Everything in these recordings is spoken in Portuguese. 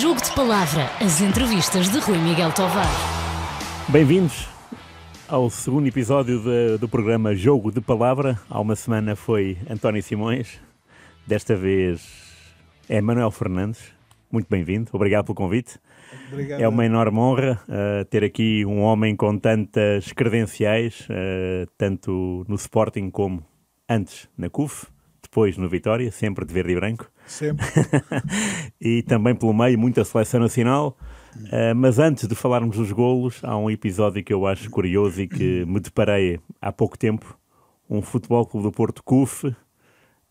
Jogo de Palavra, as entrevistas de Rui Miguel Tovar. Bem-vindos ao segundo episódio de, do programa Jogo de Palavra. Há uma semana foi António Simões, desta vez é Manuel Fernandes. Muito bem-vindo, obrigado pelo convite. Obrigado. É uma enorme honra uh, ter aqui um homem com tantas credenciais, uh, tanto no Sporting como antes na CUF depois no Vitória, sempre de verde e branco. Sempre. e também pelo meio, muita seleção nacional. Uh, mas antes de falarmos dos golos, há um episódio que eu acho curioso e que me deparei há pouco tempo. Um futebol clube do Porto CUF,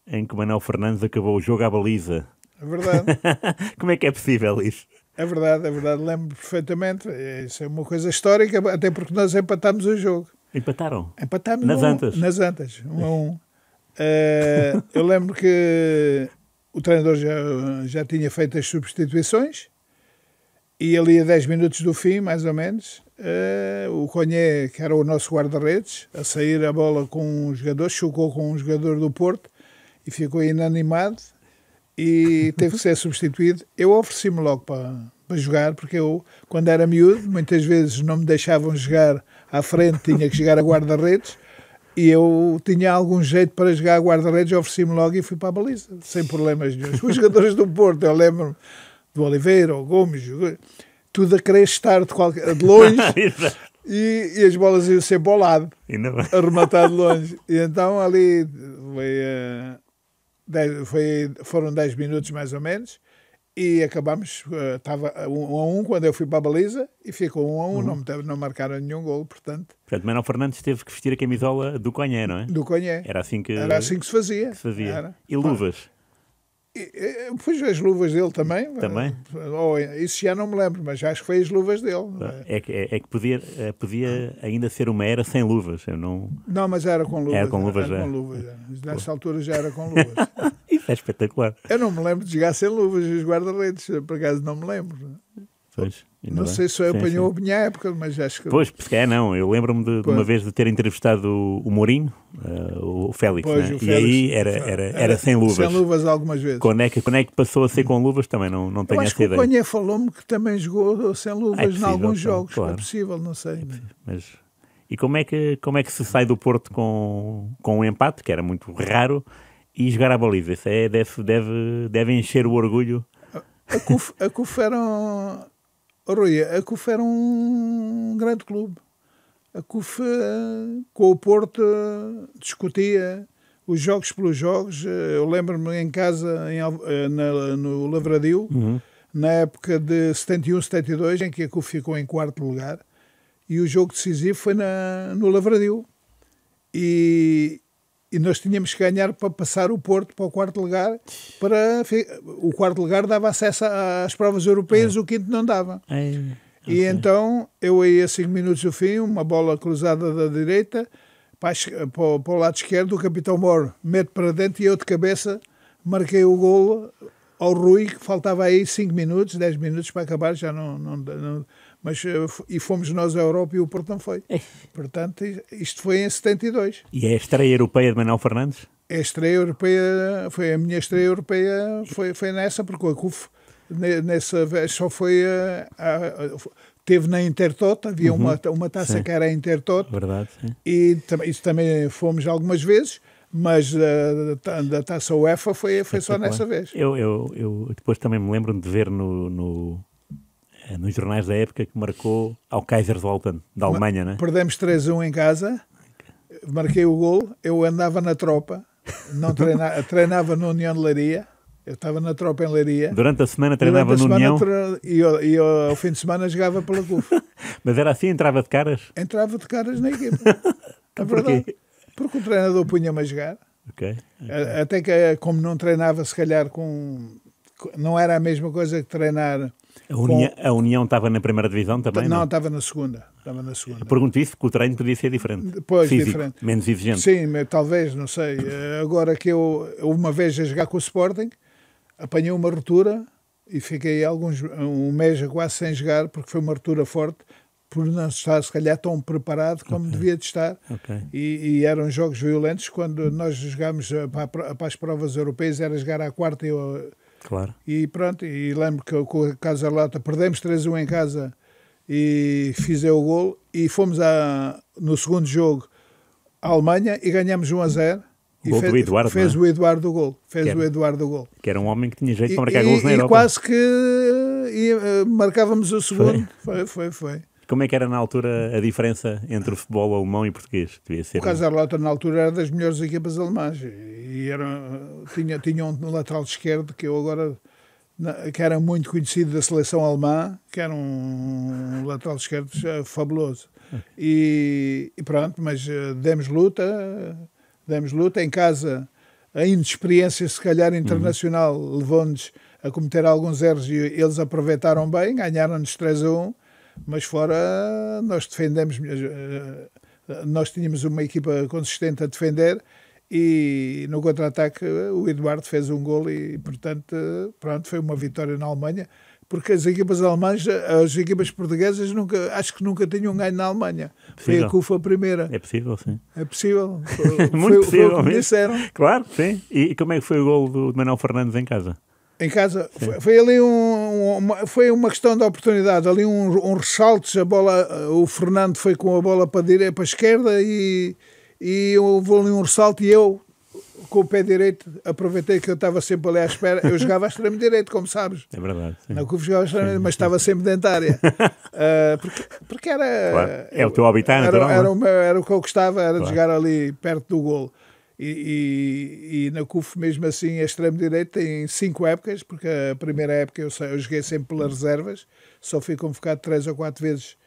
em que Manuel Fernandes acabou o jogo à baliza. É verdade. Como é que é possível isso? É verdade, é verdade, lembro perfeitamente. Isso é uma coisa histórica, até porque nós empatámos o jogo. Empataram? Empatámos. Nas um, Antas? Nas Antas, um a um. Eh, eu lembro que o treinador já, já tinha feito as substituições e ali a 10 minutos do fim, mais ou menos, uh, o Conhé, que era o nosso guarda-redes, a sair a bola com um jogador, chocou com um jogador do Porto e ficou inanimado e teve que ser substituído. Eu ofereci-me logo para, para jogar, porque eu, quando era miúdo, muitas vezes não me deixavam jogar à frente, tinha que jogar a guarda-redes e eu tinha algum jeito para jogar a guarda-redes, ofereci-me logo e fui para a baliza, sem problemas nenhum. Os jogadores do Porto, eu lembro-me do Oliveira, o Gomes, tudo a querer estar de, qualquer, de longe e, e, as bolas iam ser bolado, arrematado de longe. E então ali foi, eh, dez, foi, foram 10 minutos mais ou menos e acabámos, estava eh, uh, eh, 1 um a 1 um quando eu fui para a baliza e ficou 1 um a 1, um, uhum. não, não marcaram nenhum gol, portanto. Portanto, Manuel Fernandes teve que vestir a camisola do Conhé, não é? Do Conhé. Era assim que, Era assim que se fazia. Que se fazia. Era. E luvas? Pois as luvas dele também. Eh, também? Ou, isso já não me lembro, mas acho que foi as luvas dele. É? é que, é, é que podia, eh, podia ainda ser uma era sem luvas. Eu não... não, mas era com luvas. Era com luvas, era, já. É. Com luvas já. Nessa altura já era com luvas. isso é espetacular. Eu não me lembro de jogar sem luvas os guarda-redes, por acaso não me lembro. Pois, não bem. sei se eu apanhou sim. a minha época, mas acho que. Pois, porque é, não. Eu lembro-me de, de, uma vez de ter entrevistado o, Mourinho, uh, o Félix, pois, né? o Félix, e aí era, era, era, era, sem luvas. Sem luvas algumas vezes. Quando é que, quando é que passou a ser com luvas também não, não tenho essa ideia. O Conha falou-me que também jogou sem luvas ah, é possível, em alguns jogos. É claro. É possível, não sei. É mas. E como é, que, como é que se sai do Porto com, com um empate, que era muito raro, e jogar à baliza? Isso é, deve, deve, deve encher o orgulho. A CUF, a CUF era um, Rui, a CUF era um grande clube. A CUF, eh, com o Porto, eh, discutia os jogos pelos jogos. Eh, eu lembro-me em casa, em, na, no Lavradio, uhum. na época de 71, 72, em que a CUF ficou em quarto lugar. E o jogo decisivo foi na, no Lavradio. E, e nós tínhamos que ganhar para passar o Porto para o quarto lugar. Para, o quarto lugar dava acesso às provas europeias, é. o quinto não dava. É. E okay. então, eu aí a cinco minutos do fim, uma bola cruzada da direita para, para, para o lado esquerdo, o capitão Moro mete para dentro e eu de cabeça marquei o golo ao Rui, que faltava aí cinco minutos, 10 minutos para acabar, já não, não, não mas eh, e fomos nós à Europa e o Porto não foi. Portanto, isto foi em 72. E é a estreia europeia de Manuel Fernandes? É a estreia europeia, foi a minha estreia europeia, foi, foi nessa, porque a CUF nessa vez só foi eh, a, a, teve na Intertot, havia uhum. uma, uma taça sim. que era a Intertot. Verdade, sim. E isso também fomos algumas vezes, mas eh, da, da taça UEFA foi, foi só nessa vez. Eu, eu, eu depois também me lembro de ver no, no é, nos jornais da época que marcou ao Kaiserslautern, da Alemanha, né? Perdemos 3-1 em casa, marquei o gol, eu andava na tropa, não treinava, treinava na União de Leiria, eu estava na tropa em Leiria. Durante a semana treinava Durante semana, no União? E, eu, e eu, ao fim de semana jogava pela CUF. Mas era assim, entrava de caras? Entrava de caras na equipa. Então é verdade. Porque o treinador punha-me a jogar. Okay, okay. Até que, como não treinava, se calhar com. Não era a mesma coisa que treinar a, União, com... a União estava na primeira divisão também? Não, não? É? estava na segunda. Estava na segunda. pergunto isso porque o treino podia ser diferente. Pois, Físico, diferente. Menos exigente. Sim, talvez, não sei. Eh, agora que eu, uma vez a jogar com o Sporting, apanhei uma ruptura e fiquei alguns, um mês quase sem jogar porque foi uma ruptura forte por não estar, se calhar, tão preparado como okay. devia de estar. Okay. E, e, eram jogos violentos. Quando nós jogámos eh, para, para as provas europeias, era jogar à quarta e Claro. E pronto, e lembro que com a Casa Lata perdemos 3-1 em casa e fiz o gol e fomos a, no segundo jogo à Alemanha e ganhamos 1 a 0. O gol fez, do Eduardo, fez é? o Eduardo o gol. Fez era, o Eduardo o gol. Que era um homem que tinha jeito para marcar e, gols na e Europa. E quase que eh, e, eh, marcávamos o segundo. Foi, foi, foi. foi. Como é que era na altura a diferença entre o futebol alemão e português? Devia ser, o Kaiserslautern na altura era das melhores equipas alemãs e era, tinha, tinha um lateral esquerdo que eu agora que era muito conhecido da seleção alemã, que era um lateral esquerdo eh, fabuloso. E, e pronto, mas eh, demos luta, demos luta em casa. A inexperiência, se calhar, internacional uhum. levou-nos a cometer alguns erros e eles aproveitaram bem, ganharam-nos 3 a 1 mas fora nós defendemos, eh, eh, nós tínhamos uma equipa consistente a defender e no contra-ataque eh, o Eduardo fez um gol e, portanto, pronto, foi uma vitória na Alemanha, porque as equipas alemãs, as equipas portuguesas, nunca, acho que nunca tinham ganho na Alemanha. Foi a CUFA a primeira. É possível, sim. É possível. Muito foi, possível. Foi o que me disseram. Claro, sim. E, e como é que foi o gol do Manuel Fernandes em casa? Em casa, foi, foi, ali um, uma, foi uma questão de oportunidade, ali um, um ressalto a bola, o Fernando foi com a bola para a, direita, para a esquerda e, e houve ali um ressalto e eu, com o pé direito, aproveitei que eu estava sempre ali à espera. Eu jogava à extremo direito, como sabes. É verdade. Sim. Não que jogava extremo mas estava sempre dentro da área. Uh, porque, porque era... Claro. É o teu habitat, era, natural, era, é? era, o era o que eu gostava, era claro. de jogar ali perto do golo. E, e, e, na CUF, mesmo assim, a extremo-direito tem cinco épocas, porque a primeira época eu, eu joguei sempre pelas reservas, só fui convocado três ou quatro vezes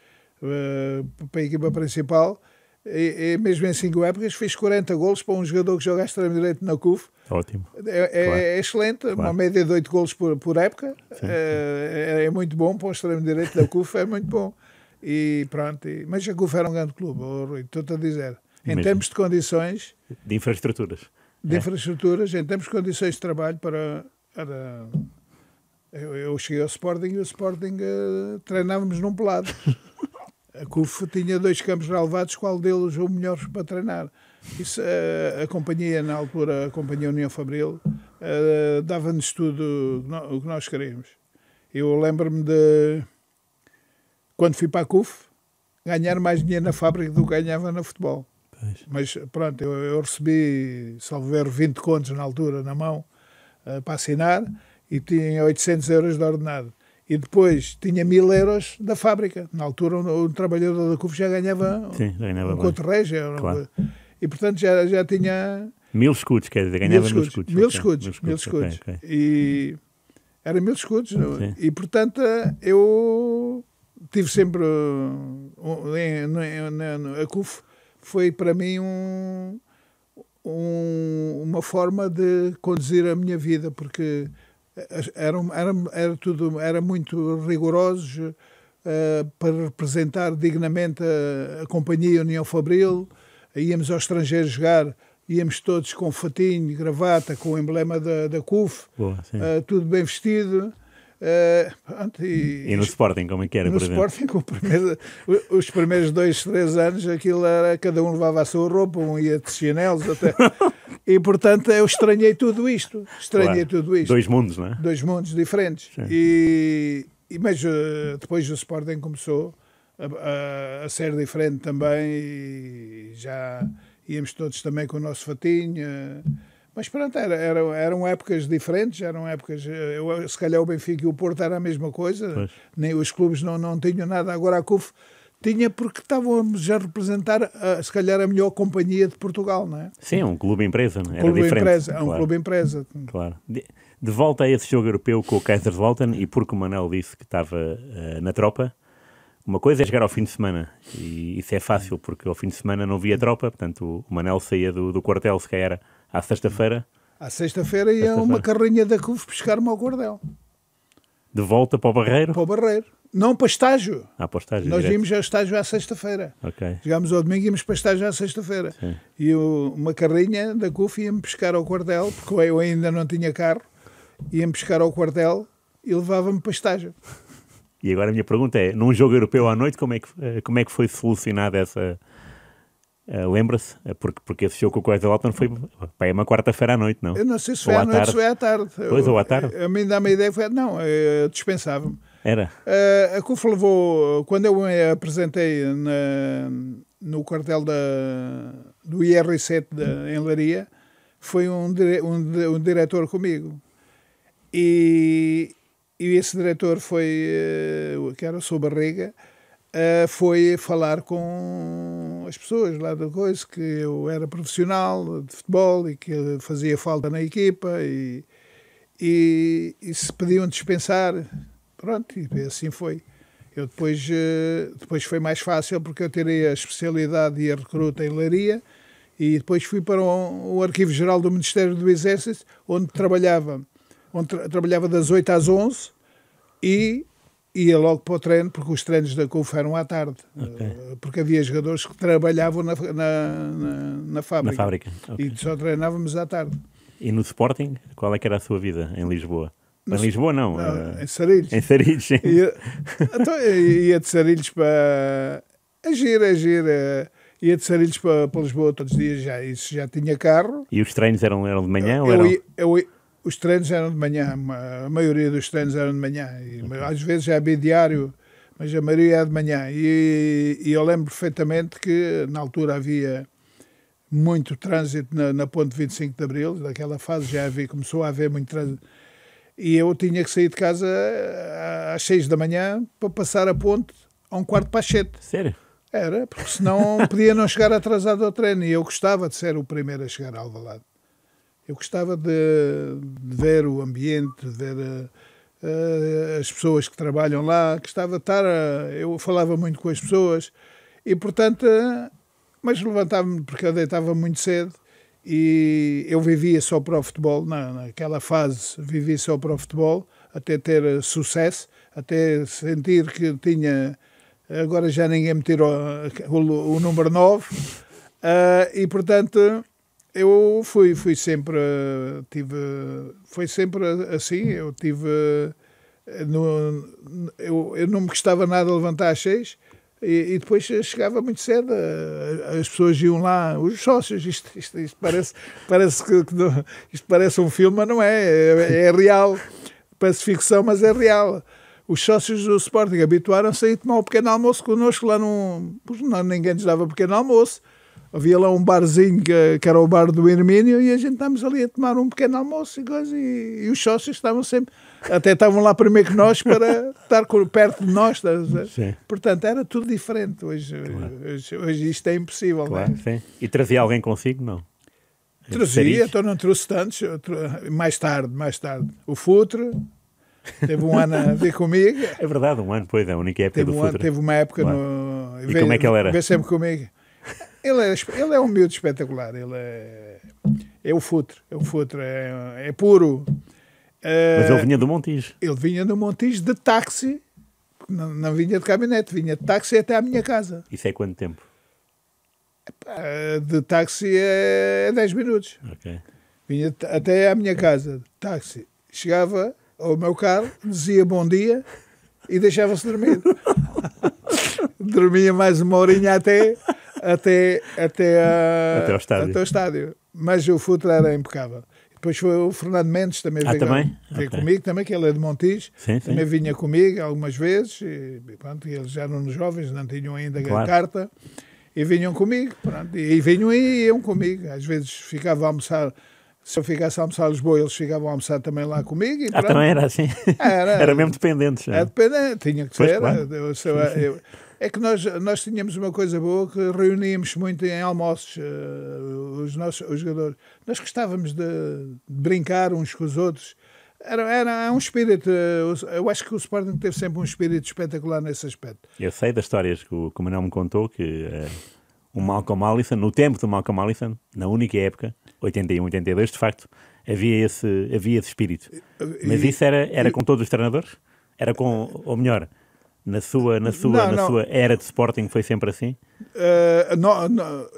uh, para a equipa principal. E, e, mesmo em cinco épocas fiz 40 golos para um jogador que joga extremo-direito na CUF. Ótimo. É, é, claro. é excelente, claro. uma média de oito golos por, por época. Sim, eh, sim. É, é, muito bom para um extremo-direito da CUF, é muito bom. E pronto, mas a CUF era um grande clube, oh, Rui, estou-te a dizer. Em Mesmo. termos de condições, de infraestruturas. De é. infraestruturas, em termos de condições de trabalho para. para... Eu, eu, cheguei ao Sporting e o Sporting uh, treinávamos num pelado. A CUF tinha dois campos relevados, qual deles o melhor para treinar. Isso, uh, a companhia, na altura, a Companhia União Fabril, uh, dava-nos tudo o que nós queríamos. Eu lembro-me de, quando fui para a CUF, ganhar mais dinheiro na fábrica do que ganhava no futebol. Mas pronto, eu, eu recebi, salvo ver, 20 contos na altura, na mão, uh, para assinar, e tinha 800 euros de ordenado. E depois tinha 1000 euros da fábrica. Na altura, um, trabalhador da CUF já ganhava, Sim, ganhava um bem. conto régio. Claro. Um, e portanto já, já tinha. Mil escudos, quer dizer, ganhava mil escudos. Mil escudos, okay. mil escudos. Okay, okay. E era mil escudos. É? Sim. E portanto eh, eu tive sempre. Eh, um, a CUF foi para mim um, um, uma forma de conduzir a minha vida, porque eh, era, era, era tudo era muito rigoroso uh, para representar dignamente a, a companhia União Fabril. Íamos ao estrangeiro jogar, íamos todos com fatinho, gravata, com o emblema da, da CUF, Boa, uh, tudo bem vestido. Eh, e, e, no Sporting, como é que era? No Sporting, primeiro, os primeiros dois, três anos, aquilo era cada um levava a sua roupa, um ia de chinelos até. e portanto eu estranhei tudo isto. Estranhei claro. tudo isto. Dois mundos, não é? Dois mundos diferentes. E, e, mas uh, depois o Sporting começou a, a, a ser diferente também e já íamos todos também com o nosso fatinho. Uh, mas pronto, era, era, eram épocas diferentes, eram épocas. Eh, eu, se calhar o Benfica e o Porto era a mesma coisa, pois. nem os clubes não, não tinham nada. Agora a CUF tinha porque estávamos a representar, a, eh, se calhar, a melhor companhia de Portugal, não é? Sim, é um clube empresa, não é? é um clube empresa, claro. um clube empresa. Claro. De, de, volta a esse jogo europeu com o Kaiserslautern e porque o Manel disse que estava uh, na tropa, uma coisa é chegar ao fim de semana, e isso é fácil, porque ao fim de semana não via tropa, portanto o Manel saía do, do quartel, se calhar à sexta-feira. À sexta-feira ia sexta uma carrinha da CUV pescar-me ao Guardel. De volta para o Barreiro? Para o Barreiro. Não para estágio. Ah, para estágio. Nós direto. íamos ao estágio à sexta-feira. Ok. Chegámos ao domingo e íamos para estágio à sexta-feira. E uma carrinha da CUF ia-me pescar ao quartel, porque eu ainda não tinha carro, ia-me pescar ao quartel e levava-me para estágio. E agora a minha pergunta é, num jogo europeu à noite, como é que, eh, como é que foi solucionada essa, Uh, Lembra-se? Eh, porque, porque esse show com o Coisa Lautner foi pá, é uma quarta-feira à noite, não? Eu não sei se foi ou à, noite tarde. ou foi à tarde. Pois, ou à tarde. A, a mim dá-me a ideia, foi, não, eh, dispensava-me. Era? Uh, a CUF levou, quando eu me apresentei na, no quartel da, do IR7 em Laria, foi um, dire, um, um diretor comigo. E, e esse diretor foi, que era o Sou Barriga, uh, foi falar com às pessoas lá da coisa que eu era profissional de futebol e que fazia falta na equipa e, e, e se pediam dispensar. Pronto, e assim foi. Eu depois, eh, depois foi mais fácil porque eu tirei a especialidade de recruta em Leiria e depois fui para um, o Arquivo Geral do Ministério do Exército, onde trabalhava, onde tra trabalhava das 8 às 11 e ia logo para o treino, porque os treinos da CUF eram à tarde. Okay. Eh, porque havia jogadores que trabalhavam na, na, na, na fábrica. Na fábrica. Okay. E só treinávamos à tarde. E no Sporting, qual é que era a sua vida em Lisboa? em Lisboa, não. não era... Eh, em Sarilhos. Em Sarilhos, sim. Ia, então, ia de Sarilhos para... agir, é agir. É é, ia de Sarilhos para, para Lisboa todos os dias, já, isso já tinha carro. E os treinos eram, eram de manhã eu, ou eram? Eu, eu, os treinos eram de manhã, a maioria dos treinos eram de manhã. E, okay. Às vezes é havia diário, mas a maioria é de manhã. E, e eu lembro perfeitamente que na altura havia muito trânsito na, na ponte 25 de Abril, naquela fase já havia, começou a haver muito trânsito. E eu tinha que sair de casa eh, às seis da manhã para passar a ponte a um quarto para as sete. Sério? Era, porque senão podia não chegar atrasado ao treino. E eu gostava de ser o primeiro a chegar ao lado. Eu gostava de, de ver o ambiente, de ver a, eh, a, as pessoas que trabalham lá, gostava de estar. A, eu falava muito com as pessoas e, portanto, eh, mas levantava-me porque eu deitava muito cedo e eu vivia só para o futebol, na, naquela fase vivia só para o futebol, até ter eh, sucesso, até sentir que tinha. Agora já ninguém me tirou o, o número 9. Uh, e portanto eu fui, fui sempre, tive, foi sempre assim, eu tive, eh, no, eu, eu não me gostava nada de levantar às seis e, e, depois chegava muito cedo, eh, as pessoas iam lá, os sócios, isto, isto, isto parece, parece que, que não, isto parece um filme, mas não é, é, é real, parece ficção, mas é real os sócios do Sporting habituaram-se a ir tomar o pequeno almoço connosco lá num. não, ninguém nos dava pequeno almoço havia lá um barzinho que, que, era o bar do Hermínio e a gente estávamos ali a tomar um pequeno almoço e coisa, e, e os sócios estavam sempre, até estavam lá primeiro que nós para estar perto de nós. Portanto, era tudo diferente. Hoje, claro. hoje, hoje, isto é impossível. É? Claro, E trazia alguém consigo, não? Trazia, então não trouxe tantos. Mais tarde, mais tarde. O Futre, Teve um ano a ver comigo. É verdade, um ano, pois, é a única época teve do um ano, Teve uma época claro. no. E, e como é que ele era? Veio sempre comigo. Ele é, ele é um miúdo espetacular. Ele é, é o futre, é o futre, é, é puro. É, Mas ele vinha do Montijo. Ele vinha do Montijo de táxi, não, não vinha de caminhonete, vinha de táxi até à minha casa. Isso é quanto tempo? De táxi é 10 minutos. Okay. Vinha até à minha casa, de táxi. Chegava ao meu carro, dizia bom dia e deixava-se dormir. Dormia mais uma horinha até até, até, a, até, ao estádio. até ao estádio. Mas o futebol era impecável. Depois foi o Fernando Mendes também ah, veio, também? okay. comigo, também, que ele é de Montijo, sim, também sim. vinha comigo algumas vezes, e, pronto, eles eram jovens, não tinham ainda claro. a carta, e vinham comigo, pronto, e, vinham e iam comigo. Às vezes ficava a almoçar, se eu ficasse a almoçar a Lisboa, eles chegavam a almoçar também lá comigo. ah, também era assim? Era, era mesmo dependente é? era dependente, tinha que pois ser. Claro. Eu, eu, eu, é que nós, nós tínhamos uma coisa boa que reuníamos muito em almoços uh, os nossos os jogadores. Nós gostávamos de, de, brincar uns com os outros. Era, era é um espírito. Eh, eu acho que o Sporting teve sempre um espírito espetacular nesse aspecto. Eu sei das histórias que o, que o Manuel me contou que uh, o Malcolm Allison, no tempo do Malcolm Allison, na única época, 81, 82, de facto, havia esse, havia esse espírito. Mas isso era, era com todos os treinadores? Era com, ou melhor, na sua, na sua, não, na não. sua era de Sporting foi sempre assim? Uh, eh, não,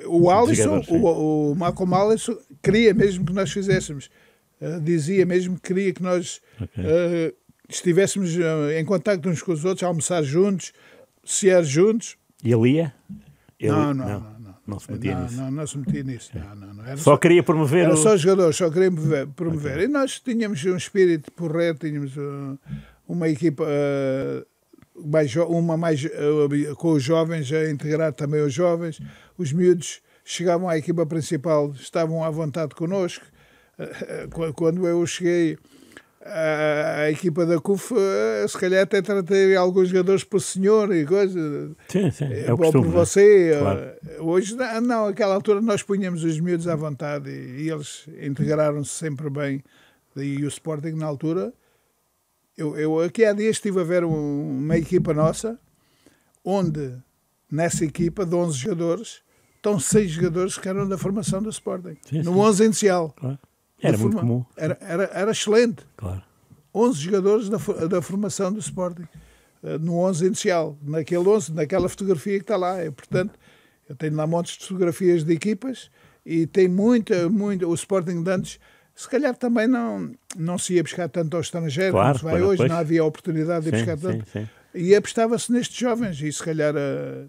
o Alisson, o, o Malcolm Alisson, queria mesmo que nós fizéssemos. Uh, dizia mesmo que queria que nós okay. uh, estivéssemos em contacto uns com os outros, almoçar juntos, sear juntos. E ele ia? Ele... Não, não, não, não, não. se metia nisso. Não, não se metia nisso. É. Só, só, queria promover. Era o... só jogadores, só queria promover. Okay. E nós tínhamos um espírito porreto, tínhamos uma equipa. Uh, mais, uma mais eh, com os jovens, a integrar também os jovens. Os miúdos chegavam à equipa principal, estavam à vontade connosco. Eh, eh, quando eu cheguei à, equipa da CUF, se calhar até tratei alguns jogadores por senhor e coisa. Sim, sim. É o costume, por é? você. Claro. Hoje, não, naquela altura nós punhamos os miúdos à vontade e, e eles integraram-se sempre bem. E o Sporting, na altura, eu, eu aqui há dias estive a ver um, uma equipa nossa, onde nessa equipa de 11 jogadores estão 6 jogadores que eram da formação do Sporting. Sim, no 11 inicial. Claro. Era muito comum. Era, era, era excelente. Claro. 11 jogadores da, da formação do Sporting. Eh, no 11 inicial. Naquele 11, naquela fotografia que está lá. E, é, portanto, eu tenho lá montes de fotografias de equipas e tem muita, muita. O Sporting de antes se calhar também não, não se ia buscar tanto ao estrangeiro claro, como se vai hoje, não havia oportunidade de sim, buscar tanto. Sim, sim. E apostava-se nestes jovens, e se calhar eh,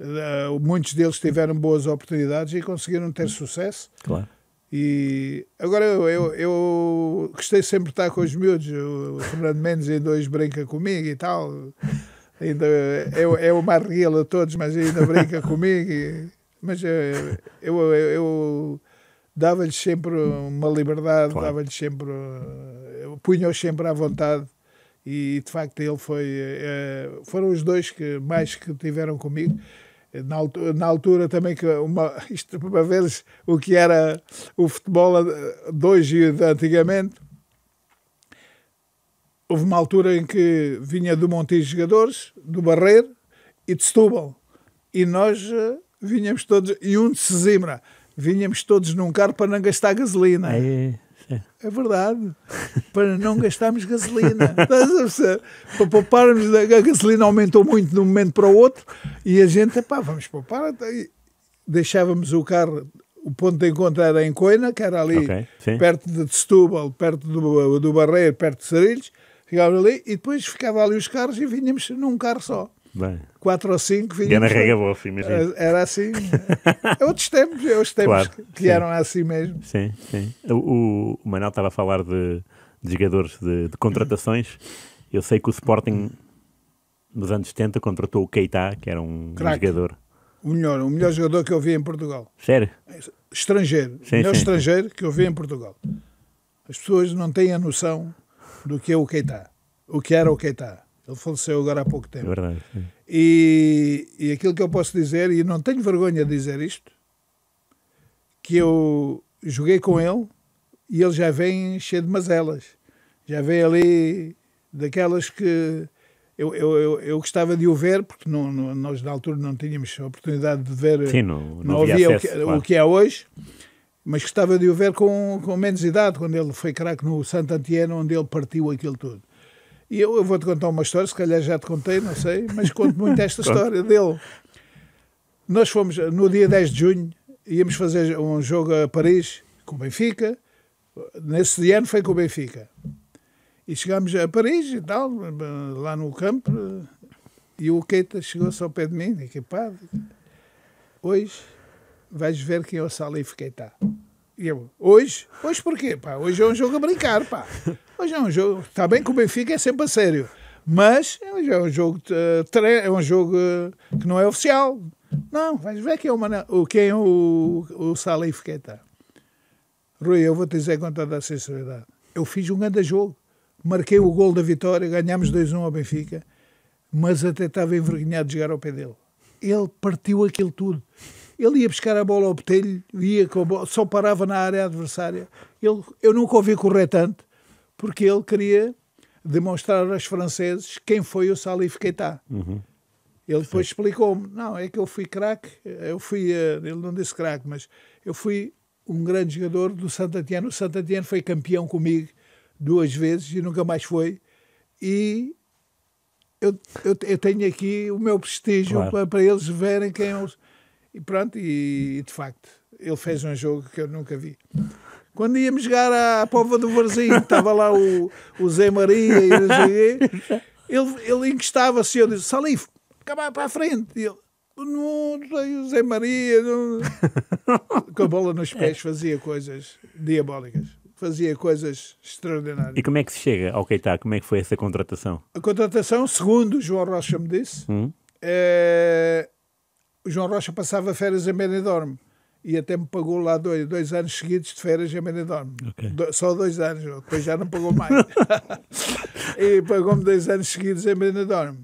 eh, muitos deles tiveram boas oportunidades e conseguiram ter sucesso. Claro. E agora eu, eu, eu gostei sempre de estar com os miúdos. O Fernando Mendes ainda hoje brinca comigo e tal. Ainda, é, é uma a todos, mas ainda brinca comigo. E, mas eh, eu, eu, eu dava-lhes sempre uma liberdade, claro. dava-lhes sempre, eh, punha-os sempre à vontade e de facto ele foi, eh, eh, foram os dois que mais que tiveram comigo. Na altura, na altura também que uma, isto para ver o que era o futebol de hoje e de antigamente, houve uma altura em que vinha do Montijo jogadores, do Barreiro e de Setúbal. E nós vinhamos todos, e um de Sesimbra vinhamos todos num carro para não gastar gasolina. é é, é verdade. Para não gastarmos gasolina. para pouparmos, a gasolina aumentou muito de um momento para o outro e a gente, pá, vamos poupar. Então, deixávamos o carro, o ponto de encontro era em Coina, que era ali okay, perto de Setúbal, perto do, do Barreiro, perto de Sarilhos. Ficávamos ali e depois ficava ali os carros e vinhamos num carro só. Bem. Quatro ou cinco vinhos. rega bof, Era assim. É outros tempos, é outros tempos claro, que sim. eram assim mesmo. Sim, sim. O, o Manuel estava a falar de, de jogadores, de, de, contratações. Eu sei que o Sporting, nos anos 70, contratou o Keita, que era um, um jogador. O melhor, o melhor jogador que eu vi em Portugal. Sério? Estrangeiro. Sim, o melhor sim, estrangeiro que eu vi em Portugal. As pessoas não têm a noção do que é o Keita. O que era o Keita ele faleceu agora há pouco tempo. É verdade. E, e aquilo que eu posso dizer, e não tenho vergonha de dizer isto, que eu joguei com ele e ele já vem cheio de mazelas. Já vem ali daquelas que eu, eu, eu, eu, gostava de o ver, porque não, não, nós na altura não tínhamos a oportunidade de ver, Sim, não, não, não havia acesso, o, que, claro. o, que, é hoje, mas gostava de o ver com, com menos idade, quando ele foi craque no Santo Antieno, onde ele partiu aquilo tudo. E eu, eu vou-te contar uma história, se calhar já te contei, não sei, mas conto muito esta história dele. Nós fomos, no dia 10 de junho, íamos fazer um jogo a Paris com o Benfica. Nesse dia ano foi com o Benfica. E chegámos a Paris e tal, lá no campo, e o Keita chegou-se ao pé de mim, equipado. Hoje vais ver quem é o Salif Keita. E eu, hoje? Hoje porquê? Pá, hoje é um jogo a brincar, pá. Hoje é um jogo. Está bem que o Benfica é sempre a sério. Mas é um jogo, eh, é um jogo eh, que não é oficial. Não, vais ver quem é o, Maná, quem é o, o Salif Keita. Rui, eu vou te dizer com toda a sinceridade. Eu fiz um grande jogo. Marquei o gol da vitória, ganhámos 2-1 ao Benfica, mas até estava envergonhado de jogar ao pé dele. Ele partiu aquilo tudo. Ele ia buscar a bola ao botelho, ia bola, só parava na área adversária. Ele, eu nunca ouvi correr tanto porque ele queria demonstrar aos franceses quem foi o Salif Keita. Uhum. Ele depois explicou-me: não, é que eu fui craque, eu fui, eh, ele não disse craque, mas eu fui um grande jogador do Santatiano. O Santatiano foi campeão comigo duas vezes e nunca mais foi. E eu, eu, eu tenho aqui o meu prestígio claro. para, para, eles verem quem eu. É e pronto, e, e de facto, ele fez um jogo que eu nunca vi. Quando íamos jogar à Pova do Varzim, estava lá o, o Zé Maria e o sei ele, ele encostava-se e eu disse, Salif, vai para a frente. E ele, não o Zé Maria, não... com a bola nos pés fazia coisas diabólicas. Fazia coisas extraordinárias. E como é que se chega ao Keita? Como é que foi essa contratação? A contratação, segundo o João Rocha me disse, hum? é... o João Rocha passava férias em Benidorm e até me pagou lá dois, dois anos seguidos de férias em Benidorm. Okay. Do, só dois anos, depois já não pagou mais. e pagou-me dois anos seguidos em Benidorm.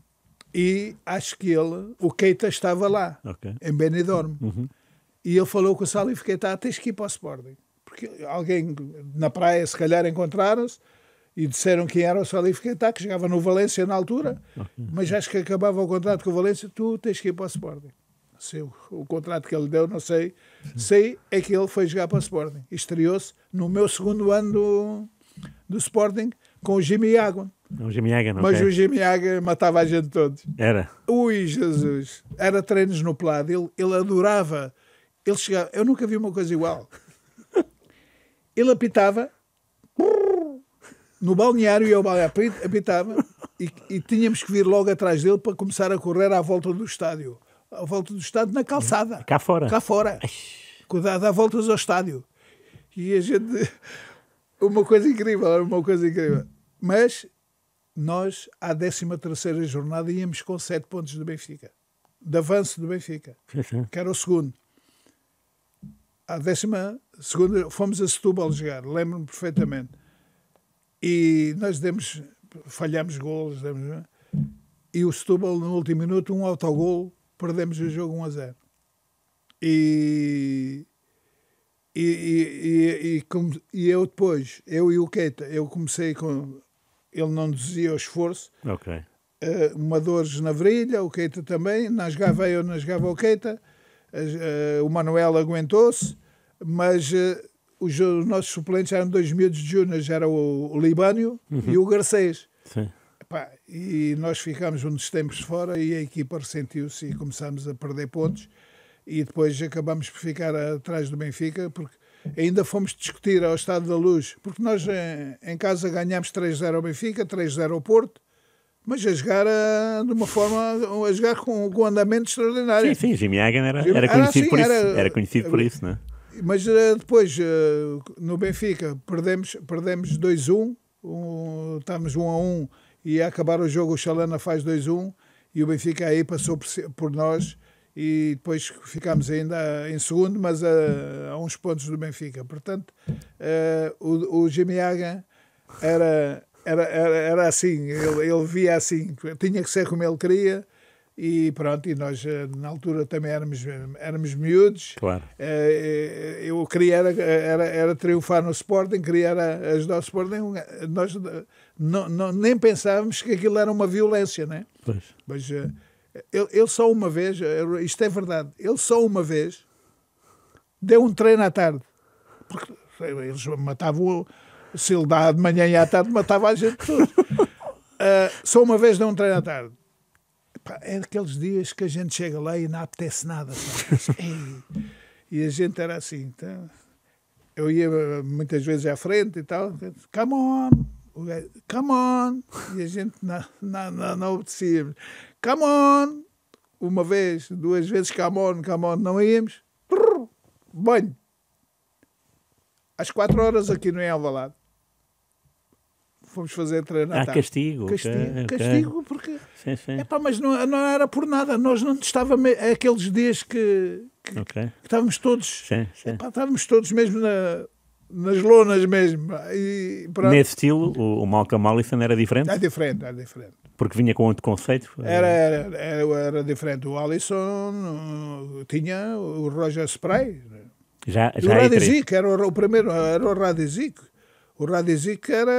E acho que ele, o Keita estava lá, okay. em Benidorm. Uhum. E ele falou com o Salif Keita, tá, tens que ir para o Sporting. Porque alguém na praia, se calhar, encontraram-se e disseram quem era o Salif Keita, tá, que jogava no Valência na altura, okay. mas acho que acabava o contrato com o Valência, tu tens que ir para o Sporting se o, o, contrato que ele deu, não sei. Sei é que ele foi jogar para o Sporting. Estreou-se no meu segundo ano do, do Sporting com o Jimmy Água. É o Jimmy Mas o Jimmy Hagan matava a gente todos. Era. Ui, Jesus. Era treinos no Plado. Ele, ele adorava. Ele chegava. Eu nunca vi uma coisa igual. Ele apitava no balneário e eu apitava e, e tínhamos que vir logo atrás dele para começar a correr à volta do estádio à volta do estádio na calçada. Cá fora. Cá fora. Cuidado, dá voltas ao estádio. E a gente. Uma coisa incrível, uma coisa incrível. Mas nós, à 13 jornada, íamos com 7 pontos do Benfica. De avanço do Benfica. Sim, sim. Que era o segundo. À 12 fomos a Setúbal jogar, lembro-me perfeitamente. E nós demos. Falhamos golos, demos. É? E o Setúbal, no último minuto, um autogol perdemos o jogo 1 a 0. E, e, e, e, como, e eu depois, eu e o Keita, eu comecei com. Ele não dizia o esforço. Ok. Uh, uma dores na virilha, o Keita também. Nasgava eu, nasgava o Keita. Uh, o Manuel aguentou-se, mas. Uh, os, nossos suplentes eram dois miúdos de Júnior, era o, o Libânio uhum. e o Garcês. Sim e nós ficámos uns tempos fora e a equipa ressentiu-se e começámos a perder pontos e depois acabámos por ficar atrás do Benfica porque ainda fomos discutir ao estado da luz, porque nós eh, em, casa ganhámos 3-0 ao Benfica, 3-0 ao Porto, mas a jogar a, eh, de uma forma, a jogar com, com andamento extraordinário. Sim, sim, Jimmy Hagen era, era, ah, conhecido, ah, sim, por era, isso, era conhecido por eh, isso, não é? Mas depois, no Benfica, perdemos, perdemos 2-1, um, estávamos 1 a 1 e a acabar o jogo o Chalana faz 2-1 e o Benfica aí passou por, nós e depois ficámos ainda em segundo, mas a, a uns pontos do Benfica. Portanto, uh, o, o Jimmy Hagan era, era, era, era assim, ele, ele via assim, tinha que ser como ele queria e pronto, e nós eh, na altura também éramos, éramos miúdos. Claro. Eh, eu queria era, era, era triunfar no Sporting, queria era ajudar o Sporting. Nós não, não, nem pensávamos que aquilo era uma violência, né? Pois. Mas uh, ele, ele, só uma vez, eh, isto é verdade, ele só uma vez deu um treino à tarde. Porque eles matavam, se ele dá de manhã e à tarde, matava a gente toda. Uh, só uma vez deu um treino à tarde. Epá, é daqueles dias que a gente chega lá e não apetece nada. e a gente era assim. Então, eu ia muitas vezes à frente e tal. Come on, o gajo, come on! E a gente não, não, não, não Come on! Uma vez, duas vezes, come on, come on, não íamos. Brrr, banho. Às quatro horas aqui no Alvalade. Fomos fazer treinar. Ah, castigo. Castigo, okay, castigo okay. porque... Sim, sim. Epá, mas não, não era por nada. Nós não estávamos... É aqueles dias que, que, okay. que estávamos todos... Sim, sim. Epá, estávamos todos mesmo na nas lonas mesmo. E Nesse estilo, o, o Malcolm Allison era diferente? É diferente, é diferente. Porque vinha com outro conceito? Era, era, era, era diferente. O Allison tinha o Roger Spray. Né? Já, já o é Radizic, era o, o, primeiro, era o Radizic. O Radizic era,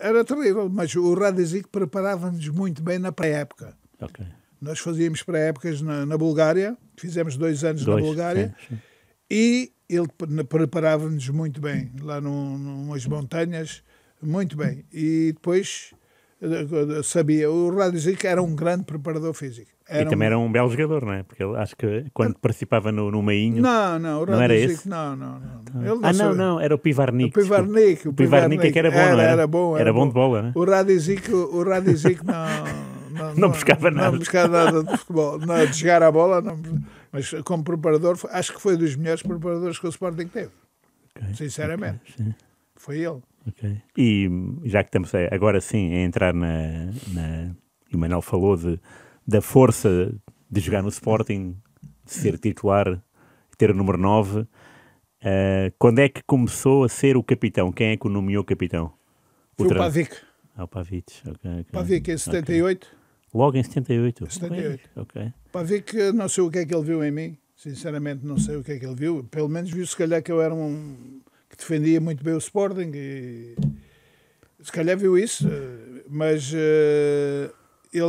era terrível, mas o Radizic preparava-nos muito bem na pré-época. ok Nós fazíamos pré-épocas na, na, Bulgária, fizemos dois anos dois, na Bulgária, sim, sim. e ele preparava-nos muito bem, lá nas numas montanhas, muito bem. E depois eh, eh, sabia, o Radzik era um grande preparador físico. Era e também um... era um belo jogador, não é? Porque ele, acho que quando participava no, no Não, não, o Radzik, não era esse. Não, não, não. não. Tá ah, não, não, era o Pivarnik. O Pivarnik, o Pivarnik, o Pivarnik é que era bom, era, não era? Era bom, era, era bom, bom de bola, né? não é? O Radzik, o Radzik não, não, não, não buscava nada. Não buscava nada de futebol, não, de jogar a bola, não. Mas como preparador, acho que foi dos melhores preparadores que o Sporting teve. Okay. Sinceramente. Okay. Foi ele. Okay. E já que estamos é, agora sim a entrar na. na e o Manuel falou de, da força de jogar no Sporting, de ser titular, ter o número 9. Uh, eh, quando é que começou a ser o capitão? Quem é que o nomeou capitão? O o Pavic. Ah, o Pavic. Okay, okay. Pavic em 78. Okay. Logo em 78? 78. Ok. Para ver que não sei o que é que ele viu em mim, sinceramente não sei o que é que ele viu. Pelo menos viu se calhar que eu era um... que defendia muito bem o Sporting e... Se calhar viu isso, eh, mas uh, ele,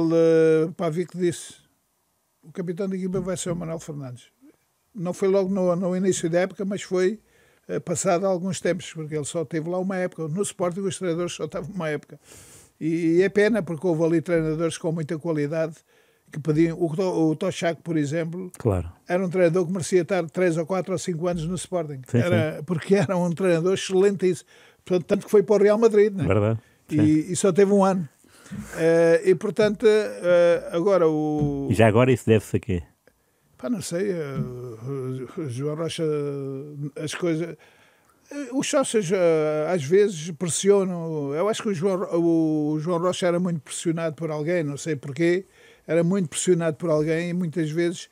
uh, para ver que disse, o capitão da equipa vai ser o Manuel Fernandes. Não foi logo no, no início da época, mas foi uh, passado alguns tempos, porque ele só teve lá uma época. No Sporting os treinadores só estavam uma época. E é pena, porque houve ali treinadores com muita qualidade que pediam. O, o Toshak, por exemplo, claro. era um treinador que merecia estar 3 ou 4 ou 5 anos no Sporting. Sim, era, sim. Porque era um treinador excelente. Portanto, tanto que foi para o Real Madrid, não é? Verdade. E, e, só teve um ano. Uh, e portanto, uh, agora o. E já agora isso deve-se a quê? Pá, não sei. Uh, João Rocha, as coisas eh, os sócios eh, às vezes pressionam. Eu acho que o João, o João Rocha era muito pressionado por alguém, não sei porquê. Era muito pressionado por alguém e muitas vezes,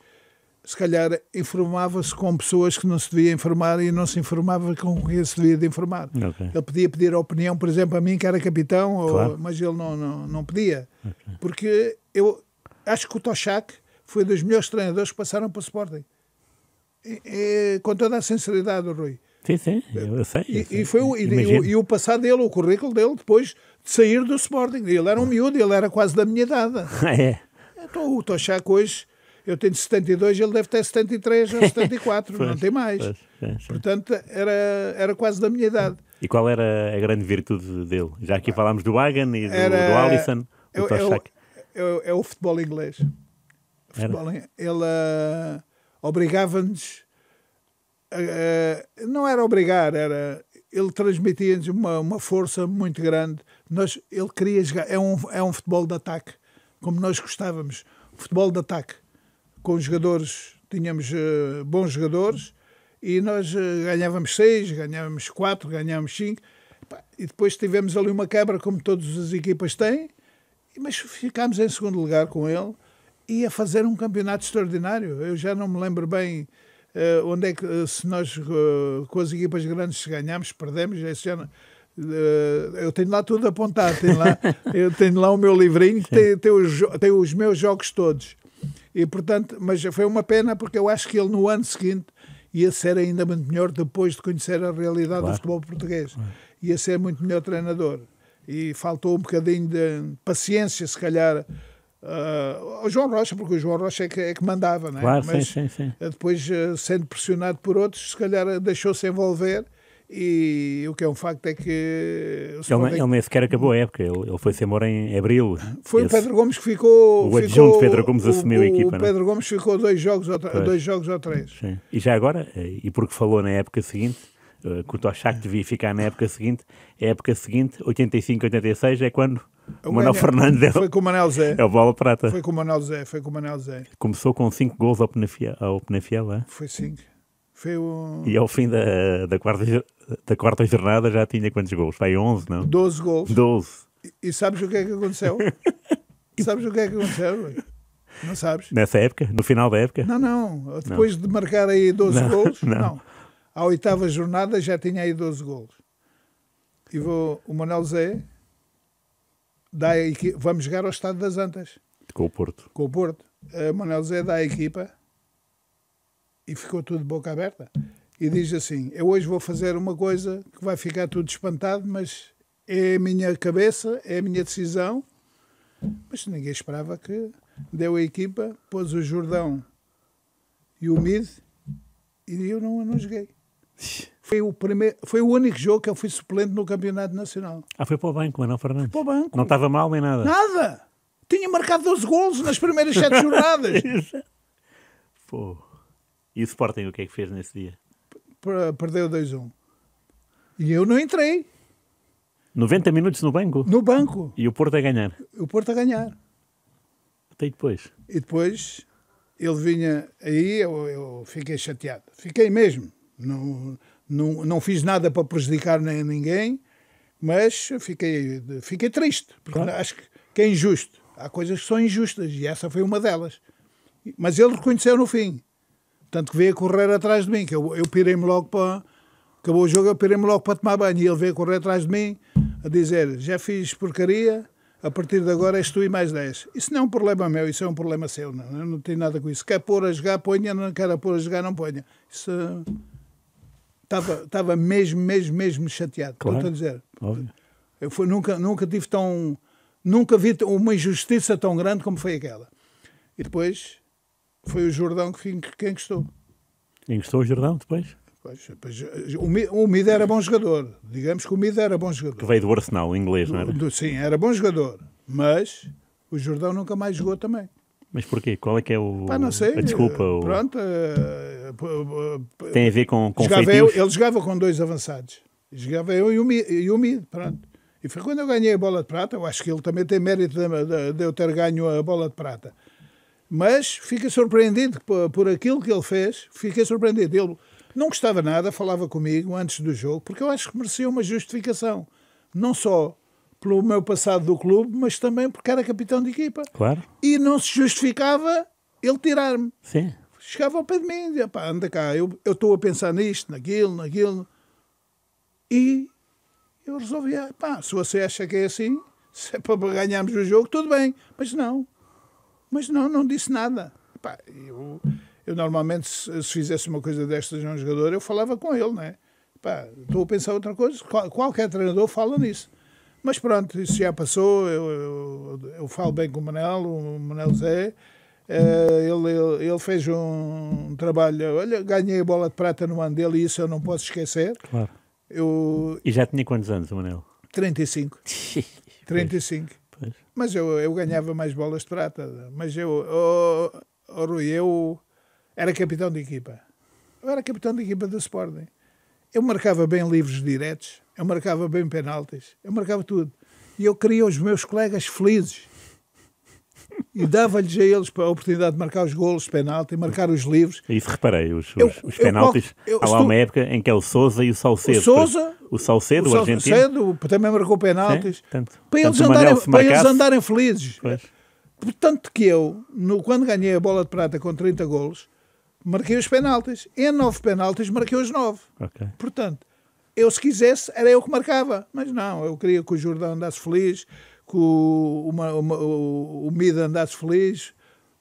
se calhar, informava-se com pessoas que não se devia informar e não se informava com quem se devia de informar. Okay. Ele podia pedir a opinião, por exemplo, a mim, que era capitão, claro. ou, mas ele não, não, não podia Okay. Porque eu acho que o Toshak foi dos melhores treinadores que passaram para o Sporting. E, e, com toda a sinceridade, Rui Sim, sim, eu é, sei. E, foi o, e, e, o passado dele, o currículo dele, depois de sair do Sporting. Ele era um ah. miúdo, ele era quase da minha idade. Ah, é? Então o Tochaco hoje, eu tenho 72, ele deve ter 73 ou 74, pois, não tem mais. Pois, sim, sim. Portanto, era, era quase da minha idade. E qual era a grande virtude dele? Já aqui ah. falámos do Wagan e do, era, do Alisson, é, do Tochaco. É, é, é, o futebol inglês. Futebol, ele uh, obrigava-nos eh, não era obrigar, era ele transmitia-nos uma, uma força muito grande. Nós, ele queria jogar, é um, é um futebol de ataque, como nós gostávamos, futebol de ataque, com jogadores, tínhamos uh, bons jogadores e nós uh, ganhávamos seis, ganhávamos quatro, ganhávamos cinco. E depois tivemos ali uma quebra, como todas as equipas têm, mas ficámos em segundo lugar com ele e a fazer um campeonato extraordinário. Eu já não me lembro bem eh, onde é que eh, se nós eh, com as equipas grandes ganhamos, perdemos, esse eu tenho lá tudo apontado, tenho lá, eu tenho lá o meu livrinho que tem, tem, os, tem os meus jogos todos. E portanto, mas foi uma pena porque eu acho que ele no ano seguinte ia ser ainda muito melhor depois de conhecer a realidade claro. do futebol português. Ia ser muito melhor treinador. E faltou um bocadinho de paciência, se calhar, Uh, o João Rocha, porque o João Rocha é que, é que mandava, não é? Claro, Mas, sim, sim, sim. Eh, depois, eh, sendo pressionado por outros, se calhar eh, deixou-se envolver e o que é um facto é que... Ele, ele nem sequer acabou a época, ele, ele foi ser embora em abril. Foi esse... o Pedro Gomes que ficou... O adjunto ficou, Pedro Gomes assumiu o, a equipa, O é? Pedro não? Gomes ficou dois jogos, ou, dois jogos ou três. Sim. E já agora, e porque falou na época seguinte, que o Toshak devia ficar na época seguinte, a época seguinte, 85-86, é quando o Manuel Fernandes é foi com o Manel Zé. É o Bola Prata. Foi com o Manel Zé, foi com o Manuel Zé. Começou com 5 gols ao Penafiel, ao Penafiel é? Foi 5. Foi o... E ao fim da, da, quarta, da quarta jornada já tinha quantos gols? Vai 11, não? 12 gols. 12. E, e sabes o que é que aconteceu? sabes o que é que aconteceu, Não sabes? Nessa época? No final da época? Não, não. Depois não. de marcar aí 12 não, golos, não. não. À oitava jornada já tinha aí 12 gols. E vou, o Manel Zé dá a equi... vamos jogar ao Estado das Antas. Com o Porto. Com o Porto. A Manuel Zé dá a equipa e ficou tudo de boca aberta. E diz assim: Eu hoje vou fazer uma coisa que vai ficar tudo espantado, mas é a minha cabeça, é a minha decisão. Mas ninguém esperava que deu a equipa, pôs o Jordão e o Mid e eu não, eu não joguei. Foi o, primeiro, foi o único jogo que eu fui suplente no Campeonato Nacional. Ah, foi para o banco, Manuel Fernandes? Foi para o banco. Não estava mal nem nada? Nada! Tinha marcado 12 golos nas primeiras 7 jornadas. Pô. E o Sporting o que é que fez nesse dia? Per perdeu 2-1. E eu não entrei. 90 minutos no banco? No banco. E o Porto a ganhar? O Porto a ganhar. Até depois? E depois ele vinha aí, eu, eu fiquei chateado. Fiquei mesmo não, não, não fiz nada para prejudicar nem ninguém, mas fiquei, fiquei triste, porque claro. acho que, que é injusto. Há coisas que são injustas e essa foi uma delas. Mas ele reconheceu no fim. Tanto que veio correr atrás de mim, que eu, eu pirei-me logo para. Acabou o jogo, eu pirei-me logo para tomar banho. E ele veio correr atrás de mim a dizer: Já fiz porcaria, a partir de agora és tu e mais 10. Isso não é um problema meu, isso é um problema seu. Não, eu não tenho nada com isso. Quer pôr a jogar, ponha, não quer pôr a jogar, não ponha. Isso Estava, estava mesmo, mesmo, mesmo chateado. Claro. Estou a dizer. Óbvio. Eu fui, nunca, nunca tive tão. Nunca vi uma injustiça tão grande como foi aquela. E depois foi o Jordão que, gostou encostou. gostou o Jordão depois? Pois, pois, o, Mida era bom jogador. Digamos que o Mida era bom jogador. Que veio do Arsenal, inglês, não era? Do, do, sim, era bom jogador. Mas o Jordão nunca mais jogou também. Mas porquê? Qual é que é o. Pá, não sei. A desculpa. O... Pronto. Uh, Tem a ver com. com jogava eu, ele jogava com dois avançados. Jogava eu e o, e Mid. Pronto. E foi quando eu ganhei a bola de prata. Eu acho que ele também tem mérito de, de eu ter ganho a bola de prata. Mas fica surpreendido por, por aquilo que ele fez. Fiquei surpreendido. Ele não gostava nada, falava comigo antes do jogo, porque eu acho que merecia uma justificação. Não só pelo meu passado do clube, mas também porque era capitão de equipa. Claro. E não se justificava ele tirar-me. Sim. Chegava ao pé de mim e dizia, pá, anda cá, eu estou a pensar nisto, naquilo, naquilo. E eu resolvia, pá, se você acha que é assim, se é para ganharmos o jogo, tudo bem. Mas não. Mas não, não disse nada. Pá, eu, eu normalmente, se, se fizesse uma coisa destas a um jogador, eu falava com ele, não é? Pá, estou a pensar outra coisa. Qual, qualquer treinador fala nisso. Mas pronto, isso já passou. Eu, eu, eu falo bem com o Manel, o Manel Zé. Uh, ele, ele, fez um, um trabalho. Olha, ganhei a bola de prata no ano dele e isso eu não posso esquecer. Claro. Eu, e já tinha quantos anos, Manel? 35. 35. Pois, pois. Mas eu, eu ganhava mais bolas de prata. Mas eu, oh, oh, Rui, eu era capitão de equipa. Eu era capitão de equipa do Sporting. Eu marcava bem livros diretos eu marcava bem penaltis, eu marcava tudo. E eu queria os meus colegas felizes. E dava-lhes a eles a oportunidade de marcar os golos de penalti, marcar os livros. Isso reparei, os, eu, os, penaltis. Eu, eu, há lá uma época em que é o Souza e o Salcedo. O Souza, o Salcedo, o, o argentino. Salcedo também marcou penaltis. para, eles andarem, marcasse, eles andarem felizes. Pois. Portanto que eu, no, quando ganhei a bola de prata com 30 golos, marquei os penaltis. Em 9 penaltis, marquei os 9. Okay. Portanto, eu, se quisesse, era eu que marcava. Mas não, eu queria que o Jordão andasse feliz, que o, uma, uma, o, o Mida andasse feliz.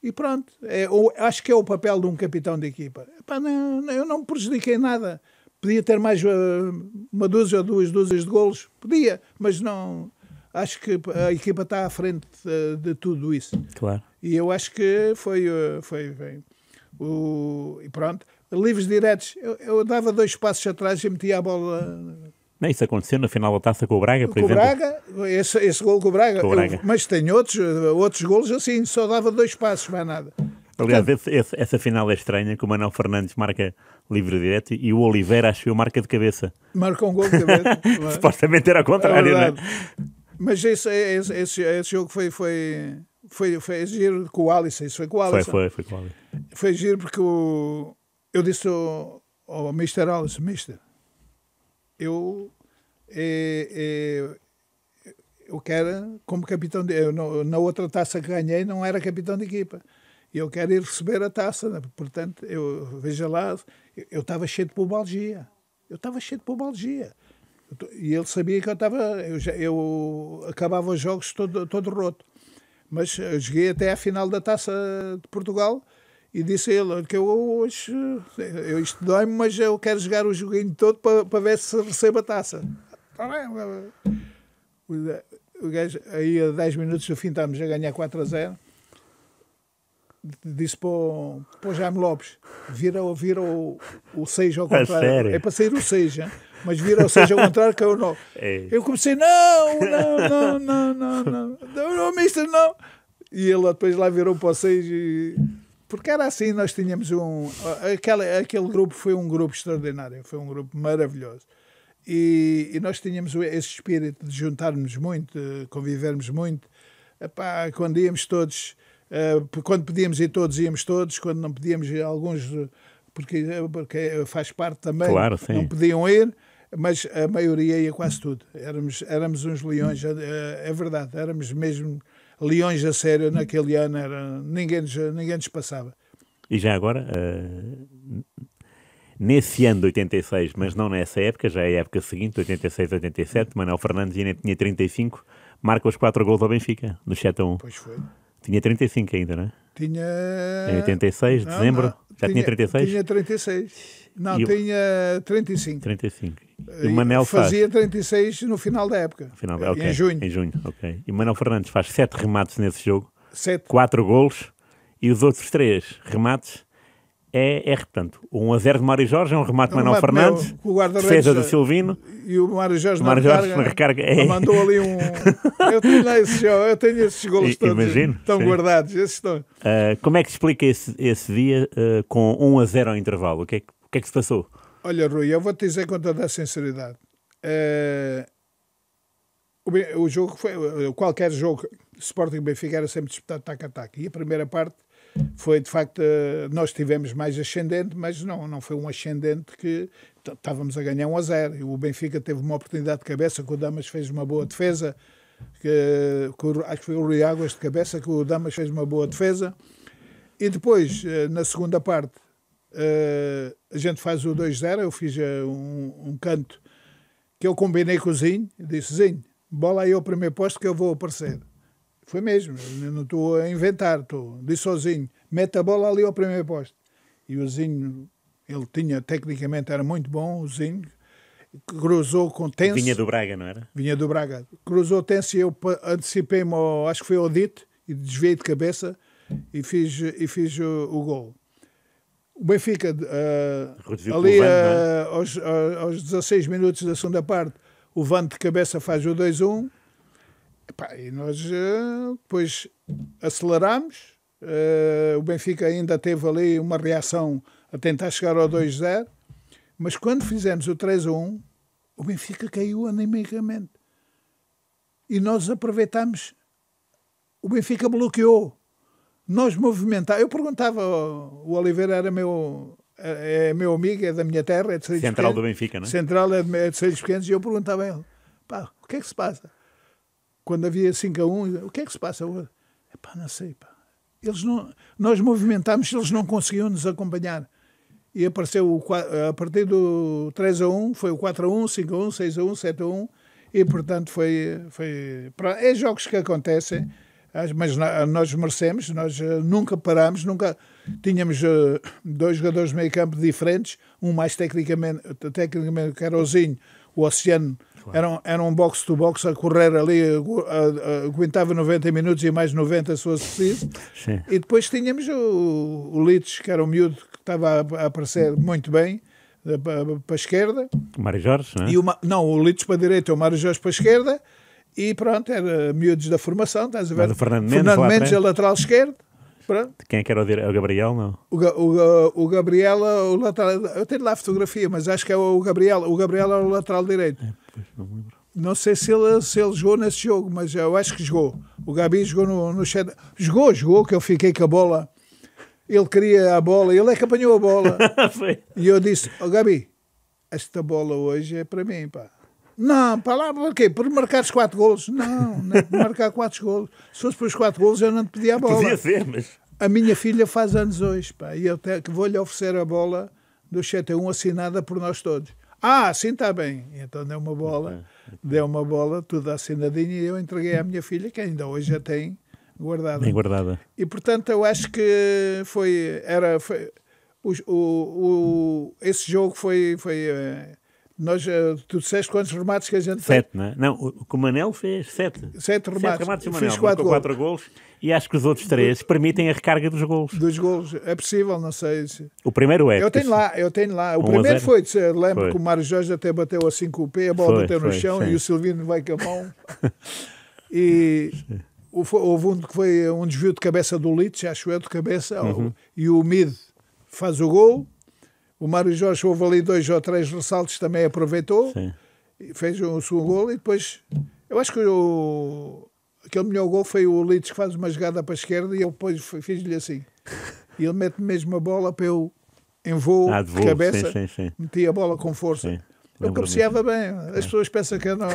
E pronto, é, ou, acho que é o papel de um capitão de equipa. Epá, não, eu não me prejudiquei nada. Podia ter mais uh, uma dúzia ou duas dúzias de golos, podia, mas não. Acho que a equipa está à frente de, eh, de tudo isso. Claro. E eu acho que foi. Eh, foi bem. O, e pronto livros diretos. Eu, eu, dava dois passos atrás e metia a bola. Não, isso aconteceu no final da taça com o Braga, por com exemplo. Braga, esse, esse gol com o Braga. Com o Braga. Eu, mas tem outros, outros golos assim, só dava dois passos, mais nada. Aliás, Portanto, esse, esse, essa final é estranha, que o Manuel Fernandes marca livre direto e o Oliveira, acho eu, marca de cabeça. Marca um gol de cabeça. Supostamente era ao contrário, é não é? é mas esse, esse, esse, esse jogo foi, foi, foi, foi giro com o Alisson. Isso foi com o Alisson. Foi, foi, foi com o Alisson. Foi giro porque o, eu disse ao, ao Mr. Alves, Mister, eu, é, é, eu quero, como capitão de. Eu, não, na outra taça que ganhei, não era capitão de equipa. E eu quero ir receber a taça. Né? Portanto, eu, veja lá, eu estava cheio de pubalgia. Eu estava cheio de pubalgia. E ele sabia que eu estava. Eu, eu, acabava os jogos todo, todo roto. Mas eu eh, joguei até à final da taça de Portugal e disse ele que eu hoje, eu isto dói-me, mas eu quero jogar o joguinho todo para, para ver se recebo a taça. Está bem. O, gajo, aí a 10 minutos do fim estávamos a ganhar 4 a 0. Disse para o, para o Jaime Lopes: vira, vira o, o 6 ao contrário. É, é para sair o 6, hein? mas vira ou seja ao contrário que é o 9. É eu comecei: não, não, não, não, não, não, não, não, mister, não. E ele depois lá virou para o 6 e porque era assim, nós tínhamos um. Aquele, aquele grupo foi um grupo extraordinário, foi um grupo maravilhoso. E, e nós tínhamos esse espírito de juntarmos muito, convivermos muito. Epá, quando íamos todos, eh, quando podíamos ir todos, íamos todos, quando não podíamos ir, alguns, porque, porque faz parte também, claro, não podiam ir mas a maioria ia quase tudo. Éramos, éramos uns leões, é, é, é verdade, éramos mesmo leões a sério naquele ano, era, ninguém, ninguém nos passava. E já agora, uh, nesse ano de 86, mas não nessa época, já é a época seguinte, 86, 87, Manuel Fernandes ainda tinha 35, marca os 4 gols ao Benfica, no 7 a 1. Pois foi. Tinha 35 ainda, não é? Tinha. Em 86, não, dezembro? Não. Já tinha, tinha 36? Tinha 36. Não, e tinha 35. 35. E o Manel fazia faz... 36 no final da época. Final da... Okay. Em junho. Em junho, ok. E o Manel Fernandes faz 7 remates nesse jogo. 7. 4 golos. E os outros 3 remates é, é portanto, um a 0 de Mário Jorge, é um remate de é Manuel Fernandes, meu, defesa do é. Silvino. E o Mário Jorge, Mário Jorge na recarga. É. Mandou ali um. eu, tenho esse jogo, eu tenho esses golos todos. Imagino, estão sim. guardados. Estão... Uh, ah, como é que se explica esse, esse dia uh, com 1 a 0 ao intervalo? O que, é que, o que é que se passou? Olha, Rui, eu vou-te dizer com toda a sinceridade. Uh, o, o, jogo foi. Eh, qualquer jogo, Sporting Benfica era sempre disputado tac a tac. E a primeira parte foi, de facto, uh, nós tivemos mais ascendente, mas não, não foi um ascendente que estávamos a ganhar 1 um a 0. O Benfica teve uma oportunidade de cabeça, que o Damas fez uma boa defesa. Que, que, acho que foi o Rui Águas de cabeça, que o Damas fez uma boa defesa. E depois, na segunda parte, Uh, a gente faz o 2-0, eu fiz uh, um, um, canto que eu combinei com o Zinho, disse, Zinho, bola aí ao primeiro posto que eu vou aparecer. Foi mesmo, não estou a inventar, estou. Disse sozinho, mete a bola ali ao primeiro posto. E o Zinho, ele tinha, tecnicamente era muito bom, o Zinho, cruzou com Tense. Vinha do Braga, não era? Vinha do Braga. Cruzou Tense e eu antecipei-me, acho que foi ao Dito, e desviei de cabeça e fiz, e fiz o, o gol. O Benfica, uh, ali Vand, uh, é? aos, aos 16 minutos da segunda parte, o Vante de cabeça faz o 2-1. E, e nós uh, depois aceleramos. Ah, o Benfica ainda teve ali uma reação a tentar chegar ao 2-0. Mas quando fizemos o 3-1, o Benfica caiu animicamente. E nós aproveitámos. O Benfica bloqueou nós movimentar. Eu perguntava, o Oliveira era meu, é, é, meu amigo, é da minha terra, é de Central Pequenos, do Benfica, não é? Central é de, é de Seixos Pequenos, e eu perguntava a ele: pá, o que é que se passa? Quando havia 5 a 1, o que é que se passa? É pá, não sei, pá. Eles não, nós movimentámos, eles não conseguiam nos acompanhar. E apareceu o, a partir do 3 a 1, foi o 4 a 1, 5 a 1, 6 a 1, 7 a 1, e portanto foi. foi é jogos que acontecem mas nós merecemos, nós eh, nunca paramos, nunca tínhamos eh, dois jogadores de meio campo diferentes, um mais tecnicamente, tecnicamente que era Zinho, o Oceano era, um, era um box to box a correr ali, aguentava 90 minutos e mais 90 se fosse preciso. E depois tínhamos o, o Lites, que era um miúdo que estava a, aparecer muito bem. Eh, para, a esquerda, o Mário Jorge, não é? E o, não, o Litos para a direita, o Mário Jorge para a esquerda, e pronto, é, era eh, miúdos da formação, estás a ver? Mas o Fernando Mendes, Fernando Mendes é lateral esquerdo. Pronto. Quem é que era o, Gabriel, não? O, o, eh, o Gabriel, eh, o lateral... Eu tenho lá a fotografia, mas acho que é o Gabriel. O Gabriel era é o lateral direito. É, pois, não me lembro. Não sei se ele, se ele jogou nesse jogo, mas eu acho que jogou. O Gabi jogou no, no Shadow. Jogou, jogou, que eu fiquei com a bola. Ele queria a bola, ele é que apanhou a bola. e eu disse: oh, Gabi, esta bola hoje é para mim, pá. Não, para lá, por quê? Por os 4 golos. Não, não por marcar 4 golos. Se fosse os 4 golos, eu não te pedia a bola. Podia ser, mas. A minha filha faz anos hoje, pá, e eu que vou-lhe oferecer a bola do 7 a 1 assinada por nós todos. Ah, sim, está bem. Então deu uma bola, deu uma bola, tudo assinadinho, e eu entreguei à minha filha, que ainda hoje já tem guardada. Bem guardada. E portanto eu acho que foi. Era, foi o, o, o esse jogo foi. foi eh, nós, eh, tu disseste quantos remates que a gente sete, fez? Sete, não é? Não, o que o Manel fez, sete. Sete remates. Sete remates o Manel, Fiz quatro, quatro golos. E acho que os outros três permitem a recarga dos golos. Dos golos, é possível, não sei. Se... O primeiro é. Eu tenho lá, eu tenho lá. O primeiro foi, lembro foi. que o Mário Jorge até bateu assim com o pé, a bola foi, bateu no foi, chão sim. e o Silvino vai com a mão. e houve um que foi um desvio de cabeça do Litz, acho eu, de cabeça, uhum. e o Mid faz o gol o Mário Jorge houve ali dois ou três ressaltos, também aproveitou, Sim. fez o seu gol e depois. Eu acho que o, aquele melhor gol foi o Lides que faz uma jogada para a esquerda e eu depois fiz-lhe assim. E ele mete mesmo a bola para eu, em voo, ah, de, voo, cabeça, sim, sim, sim. meti a bola com força. Sim. Eu cabeceava bem. As pessoas pensam que eu não.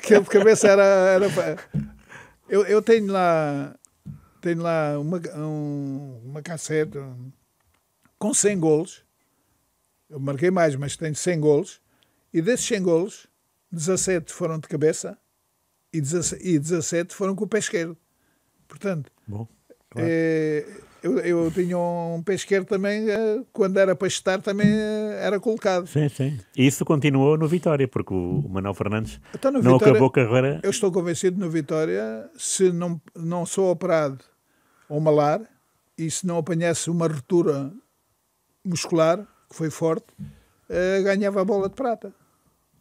que eu de cabeça era. era... Eu, eu tenho lá. Tenho lá uma, um, uma cassete com 100 golos eu marquei mais, mas tenho 100 golos, e desses 100 golos, 17 foram de cabeça e 17 foram com o pé esquerdo. Portanto, Bom, claro. é, eu, eu, tinha um pé esquerdo também, eh, quando era para estar, também eh, era colocado. Sim, sim. E isso continuou no Vitória, porque o Manuel Fernandes então, não Vitória, acabou a carreira. Eu estou convencido no Vitória, se não, não sou operado ou malar, e se não apanhasse uma ruptura muscular, que foi forte, uh, ganhava a bola de prata.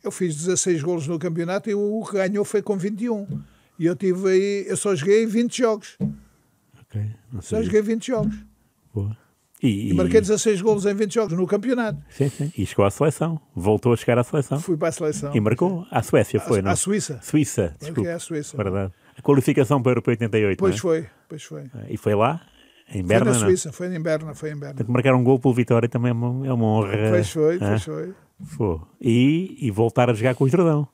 Eu fiz 16 golos no campeonato e o que ganhou foi com 21. E eu tive aí, eu só joguei 20 jogos. Okay, só joguei 20 jogos. Boa. E, e marquei 16 golos em 20 jogos no campeonato. Sim, sim. E chegou à seleção. Voltou a chegar à seleção. Fui para a seleção. E marcou. À Suécia foi, a, não? À Suíça. Suíça, desculpa. Marquei à Suíça. Verdade. A qualificação para o Europeu 88, Pois é? foi, pois foi. Ah, e foi lá em Berna, foi na é? Suíça, não? foi em Berna, foi em Berna. Tem que marcar um gol pelo Vitória também é uma, é uma honra. Pois foi, ah? pois foi. Foi. E, e voltar a jogar com o Estradão.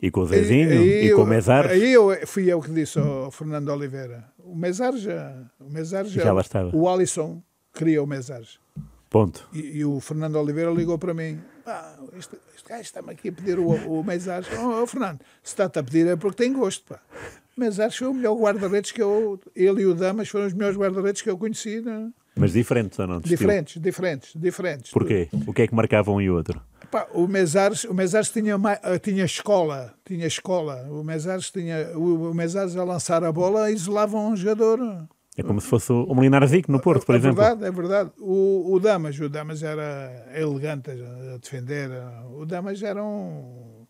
E com o Zezinho, e, e, e com o Mesar. Aí eu, fui eu que disse ao Fernando Oliveira. O Mesar já... O Mesar já, já lá estava. O Alisson queria o Mesar. Ponto. E, e, o Fernando Oliveira ligou para mim. Ah, este, este gajo está-me aqui a pedir o, o Mesar. oh, oh, Fernando, se está-te a pedir é porque tem gosto, pá mas acho que foi o melhor guarda-redes que eu. Ele e o Damas foram os melhores guarda-redes que eu conheci. É? Mas diferentes ou não? Diferentes, diferentes, diferentes. Porquê? O que é que marcava um e outro? o Mesares, o Mesares tinha, eh, tinha escola, tinha escola. O Mesares tinha, o, o Mesares a lançar a bola isolava um jogador. É como se fosse o Molinar Zico no Porto, por é exemplo. É verdade, é verdade. O, o Damas, o Damas era elegante a defender. O Damas era um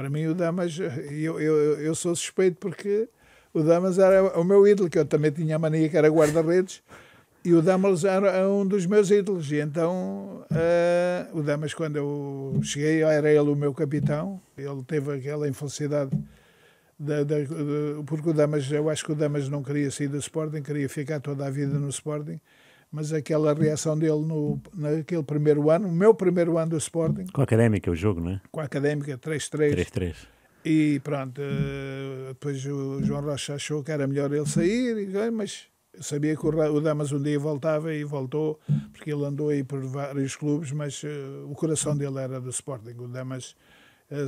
para mim, o Damas, eh, eu, eu, eu sou suspeito porque o Damas era o meu ídolo, que eu também tinha a mania que era guarda-redes, e o Damas era um dos meus ídolos. E então, uh, o Damas, quando eu cheguei, era ele o meu capitão, ele teve aquela infelicidade. Da, da, da, porque o Damas, eu acho que o Damas não queria sair do Sporting, queria ficar toda a vida no Sporting mas aquela reação dele no, naquele primeiro ano, o meu primeiro ano do Sporting. Com a Académica, o jogo, não é? Com a Académica, 3-3. 3-3. E pronto, eh, depois o João Rocha achou que era melhor ele sair, eh, mas eu sabia que o Damas um dia voltava e voltou, porque ele andou aí por vários clubes, mas eh, o coração dele era do Sporting. O Damas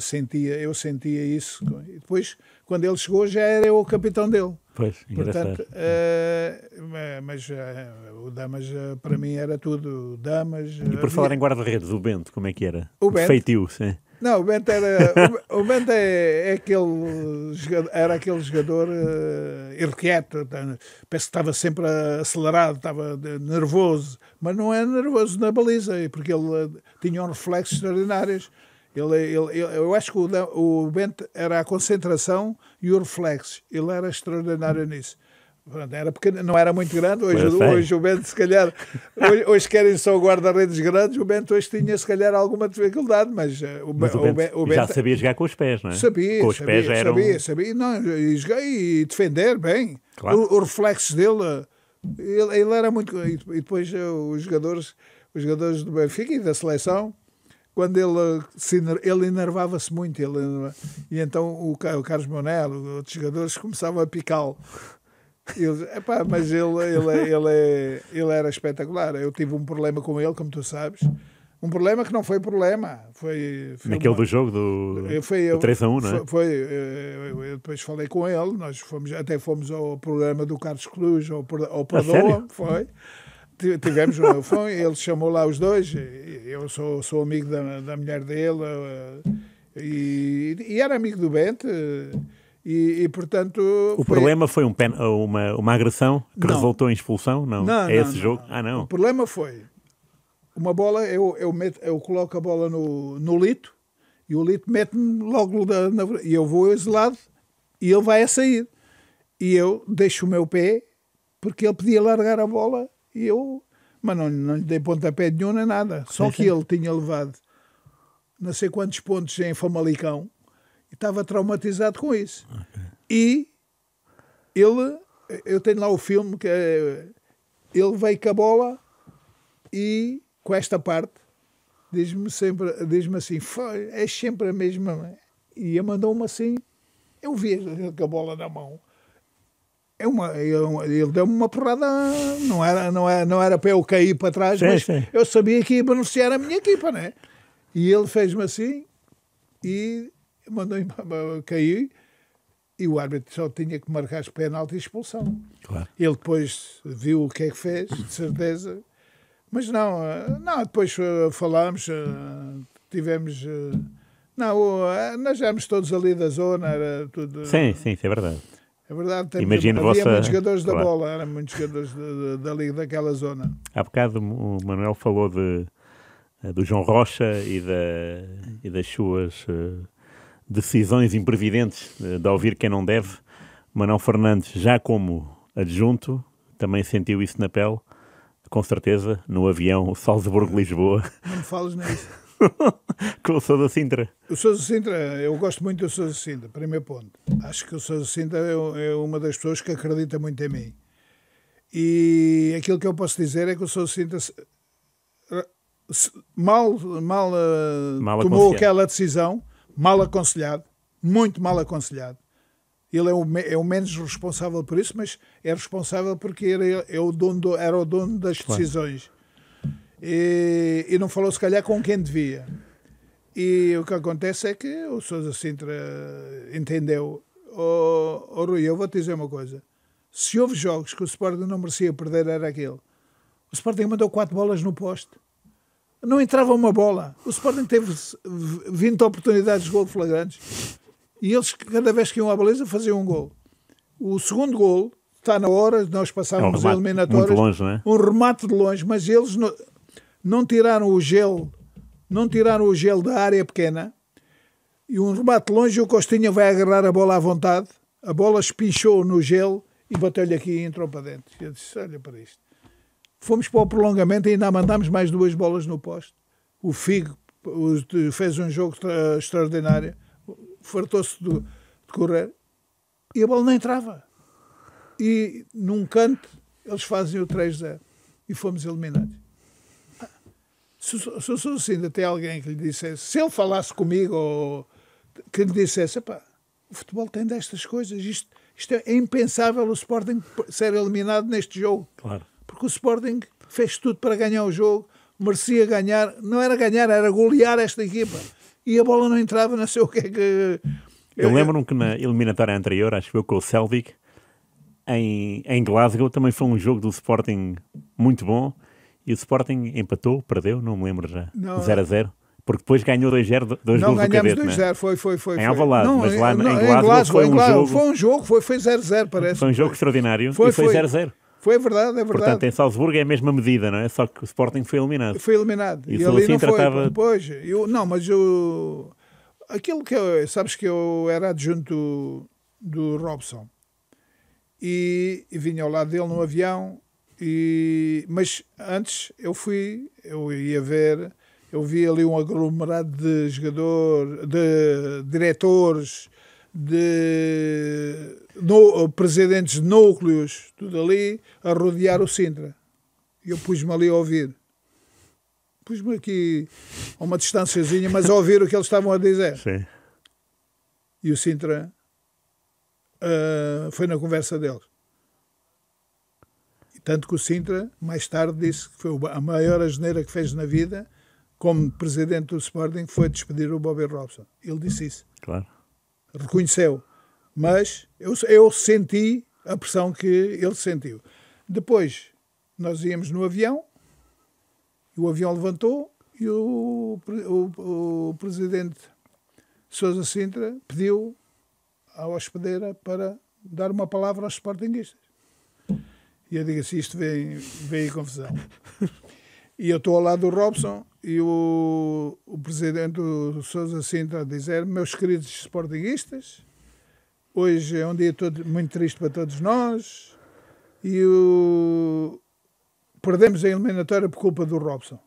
sentia, eu sentia isso. E depois, quando ele chegou, já era eu o capitão dele. Pois, Portanto, uh, mas uh, o Damas uh, para mim era tudo. Damas. E por havia... falar em guarda-redes, o Bento, como é que era? O Bento. Feitio, sim. Não, o Bento era. o Bento é, é, aquele jogador, era aquele jogador uh, irrequieto, tá, parece que estava sempre acelerado, estava nervoso, mas não é nervoso na baliza, é porque ele tinha um reflexo extraordinários ele, ele, ele, eu acho que o, o Bento era a concentração e o reflexo. Ele era extraordinário nisso. Pronto, era pequeno, não era muito grande. Hoje, é hoje o Bento, se calhar, hoje, hoje querem só guarda-redes grandes. O Bento hoje tinha, se calhar, alguma dificuldade, mas, eh, o, mas o, Bento, o, Bento, o Bento, já sabia jogar com os pés, não é? Sabia, com os sabia, pés eram... sabia, sabia. Não, e, e defender bem. Claro. O, o reflexo dele, ele, ele era muito. E depois eh, os jogadores, os jogadores do Benfica e da seleção quando ele se ele enervava-se muito ele e então o, o Carlos Monelo outros jogadores começavam a picá-lo é epá, mas ele, ele, é, ele, é, ele era espetacular. Eu tive um problema com ele, como tu sabes. Um problema que não foi problema. Foi, foi Naquele uma... do jogo do, foi, eu, 3 a 1, não é? Foi, foi eu, eu, depois falei com ele, nós fomos, até fomos ao programa do Carlos Cruz, ao, ao Perdoa, foi. Tivemos um elefão, ele chamou lá os dois, eu sou, sou amigo da, da mulher dele, eh, e, e era amigo do Bente. Eh, e, e, portanto. O foi... problema foi um pen... uma, uma agressão que não. resultou em expulsão? Não. não é esse não, jogo? Ah, não. O problema foi uma bola, eu, eu, meto, eu coloco a bola no, no lito e o lito mete-me logo da, na, e eu vou exilado, e ele vai a sair. E eu deixo o meu pé porque ele podia largar a bola e eu, mas não, não lhe dei pontapé nenhum nem nada. Só que é. ele tinha levado não sei quantos pontos em Famalicão e estava traumatizado com isso. Okay. E ele, eu tenho lá o filme que é, ele veio com a bola e com esta parte diz-me sempre, diz-me assim, é sempre a mesma. E ele mandou-me assim, eu vi com a bola na mão é uma, é ele deu-me uma porrada, não era, não, era, é, não era para eu cair para trás, sim, mas sim. eu sabia que ia beneficiar a minha equipa, né? E ele fez-me assim e mandou-me cair e o árbitro só tinha que marcar os penaltis e expulsão. Claro. Ele depois viu o que é que fez, de certeza. Mas não, não depois eh, falámos, eh, tivemos. Eh, não, nós éramos todos ali da zona, era tudo. Sim, sim, é verdade. É verdade, tem, havia vossa... muitos jogadores claro. da bola, eram muitos jogadores da, liga daquela zona. Há bocado o Manuel falou de, eh, do João Rocha e, da, e das suas eh, decisões imprevidentes de, eh, de ouvir quem não deve. Manuel Fernandes, já como adjunto, também sentiu isso na pele. Com certeza, no avião Salzburgo-Lisboa. Não me fales nisso. com o Sousa Sintra. O Sousa Sintra, eu gosto muito do Sousa Sintra, primeiro ponto. Acho que o Sousa Sintra é, é uma das pessoas que acredita muito em mim. E aquilo que eu posso dizer é que o Sousa Sintra mal, mal, eh, mal tomou aquela decisão, mal aconselhado, muito mal aconselhado. Ele é o, é o menos responsável por isso, mas é responsável porque era, é o dono do, era o dono das decisões e, e não falou, se calhar, com quem devia. E o que acontece é que o Sousa Sintra entendeu. Oh, oh Rui, eu vou-te dizer uma coisa. Se houve jogos que o Sporting não merecia perder, era aquele. O Sporting mandou quatro bolas no poste. Não entrava uma bola. O Sporting teve 20 oportunidades de gol flagrantes. E eles, cada vez que iam à beleza, faziam um gol. O segundo gol está na hora, nós passávamos é um as eliminatórias. Longe, é? Um remate de longe, mas eles, não tiraram o gel, não tiraram o gel da área pequena e um remate longe o Costinha vai agarrar a bola à vontade, a bola espinchou no gel e bateu-lhe aqui e entrou para dentro. Eu disse, olha para isto. Fomos para o prolongamento e ainda mandámos mais duas bolas no poste. O Figo fez um jogo extraordinário, fartou-se de, correr e a bola não entrava. E num canto eles fazem o 3-0 e fomos eliminados se, se o Sucina até alguém que lhe dissesse, se ele falasse comigo, ou, que lhe dissesse, pá, o futebol tem destas coisas, isto, isto é impensável o Sporting ser eliminado neste jogo. Claro. Porque o Sporting fez tudo para ganhar o jogo, merecia ganhar, não era ganhar, era golear esta equipa. E a bola não entrava, não sei o que é que. Eu lembro-me que na eliminatória anterior, acho que foi com o Celtic, em, em Glasgow, também foi um jogo do Sporting muito bom e o Sporting empatou, perdeu, não me lembro já. 0 a 0 porque depois ganhou 2-0, dois não, gols do Cadete, 2 0 é? foi, foi, foi. Em Alvalade, não, mas lá não, em, Glasgow, em Glasgow, foi um jogo... Foi um jogo, foi 0-0 parece. Foi um jogo extraordinário foi, e foi 0-0. Foi verdade, é verdade. Portanto, em Salzburgo é a mesma medida, não é? Só que o Sporting foi eliminado. Foi eliminado. E, e ali assim não tratava... foi, pois. Eu, não, mas eu... Aquilo que eu... Sabes que eu era adjunto do Robson. E, e vinha ao lado dele no avião e, mas antes eu fui, eu ia ver, eu vi ali um aglomerado de jogadores, de diretores, de no, presidentes de núcleos, tudo ali, a rodear o Sintra. E eu pus-me ali a ouvir. Pus-me aqui a uma distânciazinha, mas a ouvir o que eles estavam a dizer. Sim. E o Sintra uh, foi na conversa deles. Tanto que o Sintra, mais tarde, disse que foi a maior asneira que fez na vida, como presidente do Sporting, foi despedir o Bobby Robson. Ele disse isso. Claro. Reconheceu. Mas eu, eu senti a pressão que ele sentiu. Depois, nós íamos no avião, o avião levantou e o, o, o presidente Sousa Sintra pediu à hospedeira para dar uma palavra aos Sportingistas e eu digo assim, isto veio, veio confusão. E eu estou ao lado do Robson e o, o presidente do Sousa Sintra a dizer, meus queridos sportinguistas, hoje é um dia todo, muito triste para todos nós e o, perdemos a eliminatória por culpa do Robson.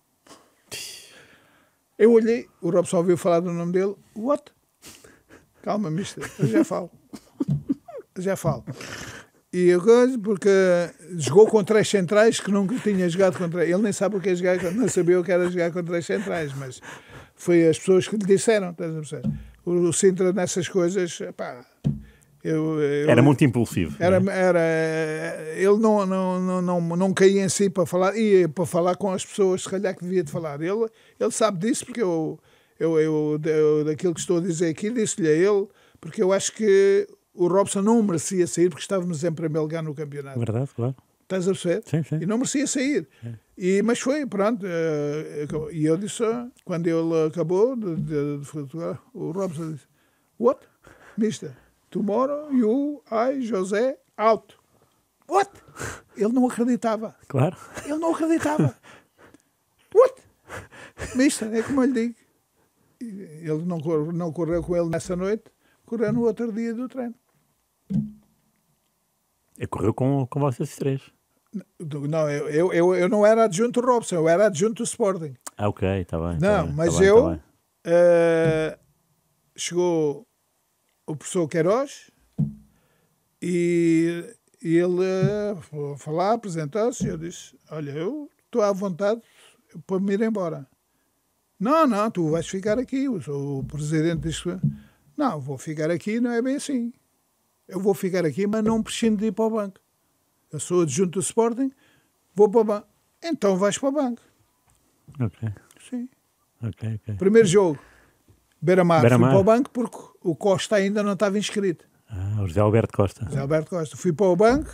Eu olhei, o Robson ouviu falar do nome dele. What? Calma, mister, eu já falo. já falo. E eu gosto porque jogou com três centrais que nunca tinha jogado contra. Ele nem sabe o que é jogar, não sabia o que era jogar com três centrais, mas foi as pessoas que lhe disseram. o Sintra nessas coisas, pá, eu, eu, era muito impulsivo. Era, né? era, ele não, não, não, não, não caía em si para falar, e para falar com as pessoas, se calhar que devia de falar. Ele, ele sabe disso, porque eu, eu, eu, eu daquilo que estou a dizer aqui, disse-lhe a ele, porque eu acho que o Robson não merecia sair porque estávamos em primeiro lugar no campeonato. Verdade, claro. Estás a perceber? Sim, sim. E não merecia sair. E, mas foi, pronto. Eh, e eu disse, ah", quando ele acabou de, de, de o Robson disse: What? Mister, tomorrow you, I, José, out. What? Ele não acreditava. Claro. Ele não acreditava. What? Mister, é como eu lhe digo. Ele não, não correu com ele nessa noite, correu no outro dia do treino. E correu com, com vocês três. Não, eu, eu, eu não era adjunto Robson, eu era adjunto Sporting. Ah, ok, está bem. Tá não, tá mas tá bem, eu. Tá uh, chegou o professor Queiroz e, e ele uh, eh, falar, apresentou-se. E eu disse: Olha, eu estou à vontade para me ir embora. Não, não, tu vais ficar aqui. O, o presidente disse: Não, vou ficar aqui, não é bem assim eu vou ficar aqui, mas não preciso de ir para o banco. Eu sou adjunto do Sporting, vou para o banco. Então vais para o banco. Ok. Sim. Primeiro jogo, Beira-Mar. Beira fui para o banco porque o Costa ainda não estava inscrito. Ah, o José Alberto Costa. José Alberto Costa. Fui para o banco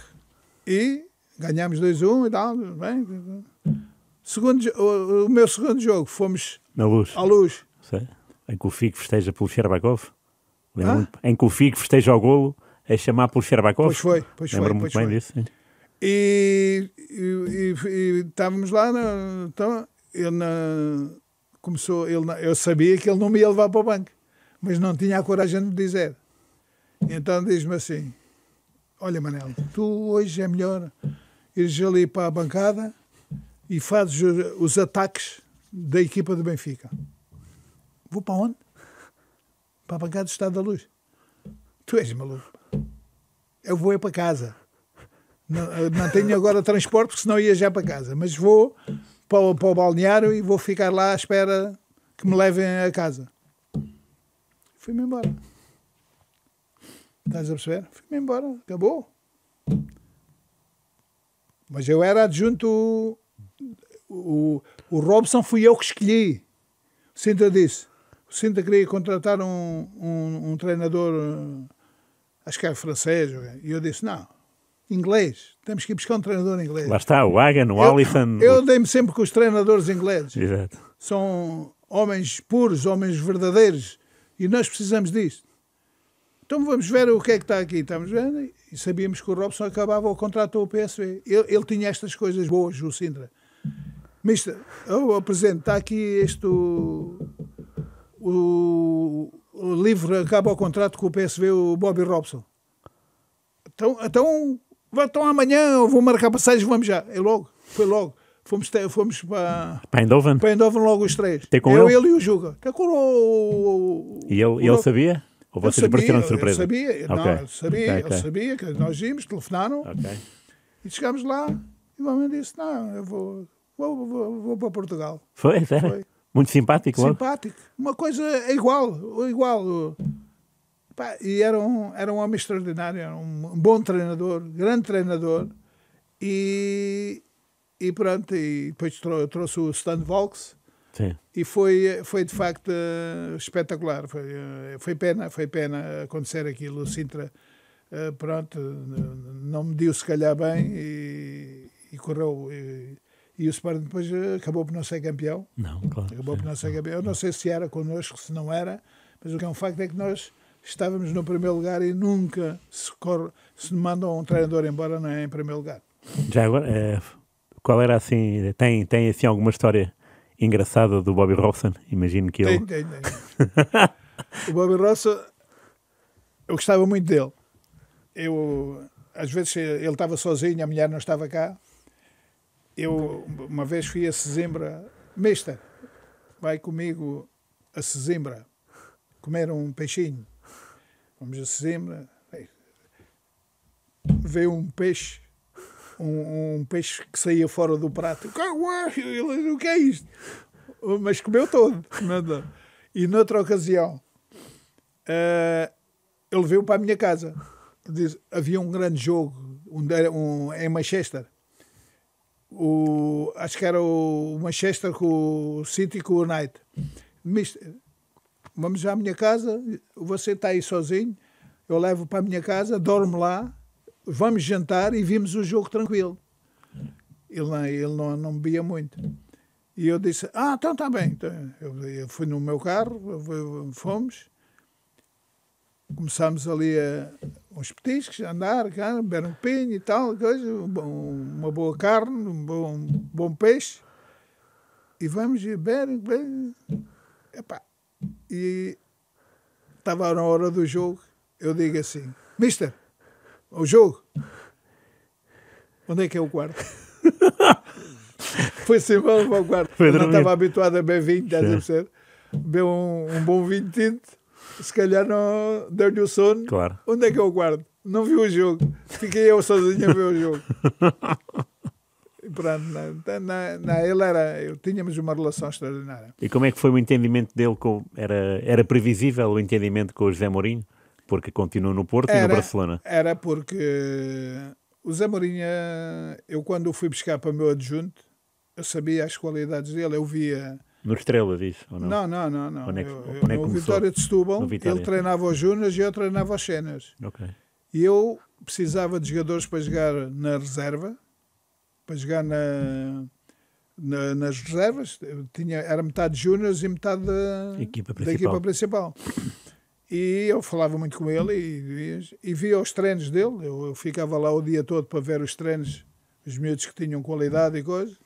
e ganhámos 2-1 e tal. Bem. Segundo, o, o, meu segundo jogo, fomos Na luz. à luz. Em que o Figo festeja pelo Sherbakov. Ah? Em que o Figo festeja ao golo a é chamar por Sherbakov. Pois foi, pois Lembro me muito bem foi. disso. Sim. E, e, e, e, estávamos lá, na, então ele na, começou, ele na, eu sabia que ele não me ia levar para o banco, mas não tinha a coragem de me dizer. Então diz-me assim: Olha, Manel, tu hoje é melhor ires ali para a bancada e fazes os ataques da equipa do Benfica. Vou para onde? Para a bancada do Estado da Luz. Tu és maluco eu vou é para casa. Não, não tenho agora transporte, porque senão ia já para casa. Mas vou para o, para o balneário e vou ficar lá à espera que me levem a casa. Fui-me embora. Estás a perceber? Fui-me embora. Acabou. Mas eu era adjunto. O, o Robson fui eu que escolhi. O Sinta disse. O Sinta queria contratar um, um, um treinador acho que era francês, é. e eu disse, não, inglês, temos que ir buscar um treinador inglês. Lá está, o Hagan, o Alisson. Eu, eu dei-me sempre com os treinadores ingleses. Exato. São homens puros, homens verdadeiros, e nós precisamos disto. Então vamos ver o que é que está aqui. Estamos vendo? E sabíamos que o Robson acabava o contrato ao PSV. Ele, ele tinha estas coisas boas, o Sindra Mister, eu oh, apresento, oh, está aqui este o, o livre acaba o contrato com o PSV, o Bobby Robson. Então, então, então amanhã eu vou marcar passagens, vamos já. É logo, foi logo. Fomos, te, fomos para, para Eindhoven? Para Endoven logo os três. Até com eu, ele? ele e o Juca. Até com o, o, e ele, ele sabia? Ou vocês partiram de surpresa? Eu sabia, okay. não, eu sabia, okay, okay. eu sabia que nós íamos, telefonaram e chegámos lá e o homem disse: Não, eu vou, vou, vou, vou para Portugal. Foi, sério? Foi. Muito simpático, logo. É? Simpático. Uma coisa é igual, igual. Pá, e era um, era um homem extraordinário, era um bom treinador, grande treinador. E, e pronto, e depois trou trouxe o Stan Volks. Sim. E foi, foi de facto uh, espetacular. Foi, uh, foi pena, foi pena acontecer aquilo. O Sintra, uh, pronto, não mediu se calhar bem e, e correu. E, e o Sporting depois eh, acabou por não ser campeão. Não, claro. Acabou sim, por não ser campeão. Eu não sei se era connosco, se não era, mas o que é um facto é que nós estávamos no primeiro lugar e nunca se, corre, se mandam um treinador embora não é em primeiro lugar. Já agora, é, qual era assim, tem, tem assim alguma história engraçada do Bobby Robson? Imagino que ele... Tem, tem, tem. o Bobby Robson, eu gostava muito dele. Eu, às vezes eh, ele estava sozinho, a mulher não estava cá, eu uma vez fui a Sesimbra, Mista, vai comigo a Sesimbra comer um peixinho. Vamos a Sesimbra, vê um peixe, um, um, peixe que saía fora do prato. Ele, o que é isto? Mas comeu todo. Nada. E noutra ocasião, uh, ele veio para a minha casa. Diz, havia um grande jogo um, um, em Manchester o, acho que era o Manchester com o City com o United. Mister, vamos à minha casa, você está aí sozinho, eu levo para a minha casa, dorme lá, vamos jantar e vimos o jogo tranquilo. Ele, não, ele não, não bebia muito. E eu disse, ah, então está bem. Então, eu, eu fui no meu carro, fomos, começámos ali a, uns petiscos, a andar, beber um pinho e tal, coisa, uma boa carne, um bom, um bom peixe. E vamos beber, beber. Epá. E estava na hora do jogo, eu digo assim, Mister, o jogo, onde é que é o quarto? Foi-se assim, embora para o quarto. não estava habituado a beber vinho, estás um, um bom vinho tinto se calhar não deu-lhe o sono. Claro. Onde é que eu guardo? Não vi o jogo. Fiquei eu sozinho a ver o jogo. E pronto, na, na, na, ele era. Eu, tínhamos uma relação extraordinária. E como é que foi o entendimento dele? Com, era, era previsível o entendimento com o José Mourinho? Porque continua no Porto era, e no Barcelona. Era porque eh, o José Mourinho, eh, eu quando o fui buscar para o meu adjunto, eu sabia as qualidades dele, eu via no Estrela, diz, ou não? Não, não, não. não. é que, eu, eu, é Vitória de Setúbal, Vitória. ele treinava os Junas e eu treinava os Senas. E eu precisava de jogadores para jogar na reserva, para jogar na, na nas reservas. tinha, era metade Junas e metade da equipa principal. Da equipa principal. E eu falava muito com ele e, e, e via os treinos dele. Eu, eu ficava lá o dia todo para ver os treinos, os miúdos que tinham qualidade e coisas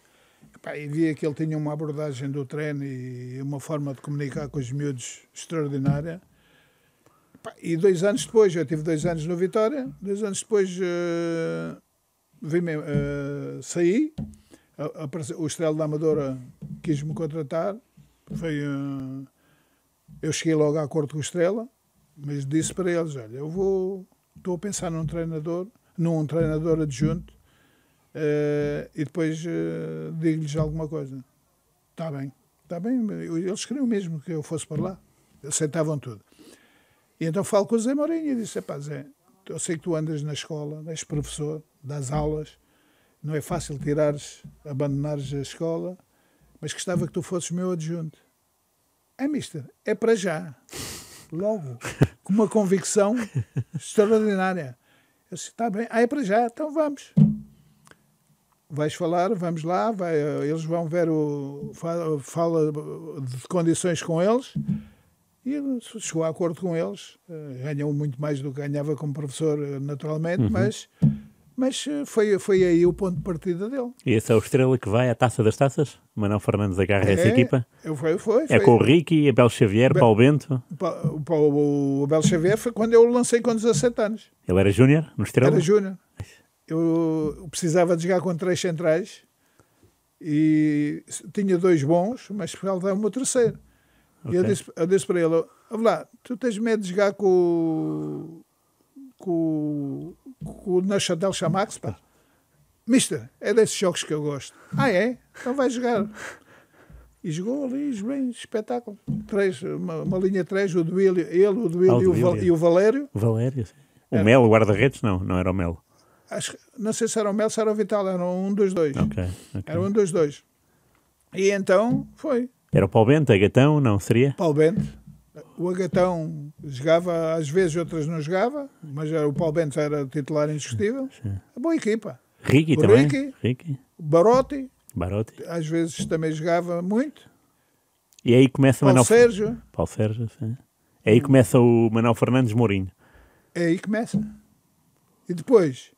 e via que ele tinha uma abordagem do treino e uma forma de comunicar com os miúdos extraordinária. e dois anos depois, eu tive dois anos no Vitória, dois anos depois uh, eh, vim, uh, eh, saí, apareceu, o Estrela da Amadora quis-me contratar, foi, uh, eu cheguei logo a acordo com o Estrela, mas disse para eles, olha, eu vou, estou a pensar num treinador, num treinador adjunto, Uh, e depois uh, digo-lhes alguma coisa. Está bem, está bem. Eles queriam mesmo que eu fosse para lá. Aceitavam tudo. E então falo com o Zé Mourinho e disse: pá, Zé, eu sei que tu andas na escola, és professor, das aulas, não é fácil tirares, abandonares a escola, mas gostava que tu fosses meu adjunto. É, mister, é para já. Logo. Com uma convicção extraordinária. Eu disse: está bem, ah, é para já, então vamos vais falar, vamos lá, vai, eles vão ver o fala de condições com eles e chegou a acordo com eles, eh, ganhou muito mais do que ganhava como professor eh, naturalmente, uhum. mas mas eh, foi, foi aí o ponto de partida dele. E esse é o Estrela que vai à Taça das Taças? Manuel Fernandes agarra é, essa equipa? Foi, foi, foi. É com o Ricky, Abel Xavier, Be Paulo Bento? o Abel Xavier foi quando eu o lancei com 17 anos. Ele era júnior no Estrela? Era júnior eu precisava de jogar com três centrais e tinha dois bons, mas faltava-me o terceiro. Okay. E eu disse, eu disse para ele: lá, tu tens medo de jogar com, com, com o Nachatel Chamax? Pá? Mister, é desses jogos que eu gosto. Ah, é? Então vai jogar. E jogou ali, bem, espetáculo. Três, uma, uma linha três, o Duílio, ele, o Duílio, ah, o Duílio. E, o, Valério. Valério, sim. O Melo, o guarda-redes, não, não era o Melo. Acho, não sei se era o Mel, se era o Vital, era um dos dois. Okay, okay. Era um dos dois. E então foi. Era o Paulo Bento, Agatão, é não seria? Paulo Bento. O Agatão jogava às vezes, outras não jogava, mas era, o Paulo Bento era titular indiscutível. a Boa equipa. Ricky o também. Ricky, Ricky. Barotti. Barotti. Às vezes também jogava muito. E aí começa Paulo Manuel Sérgio. Paulo Sérgio, sim. Aí começa o Manuel Fernandes Mourinho. Aí começa. E depois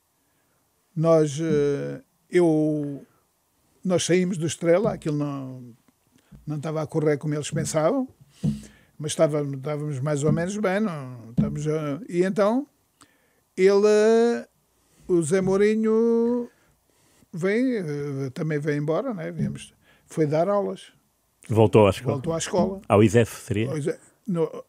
nós, eh, eu, nós saímos do Estrela, aquilo não, não estava a correr como eles pensavam, mas estávamos, estávamos mais ou menos bem. Não, estávamos, eh, e então, ele, o Zé Mourinho, vem, eh, também veio embora, né? Viemos, foi dar aulas. Voltou à escola. Voltou à escola. Ao ISEF, seria? No,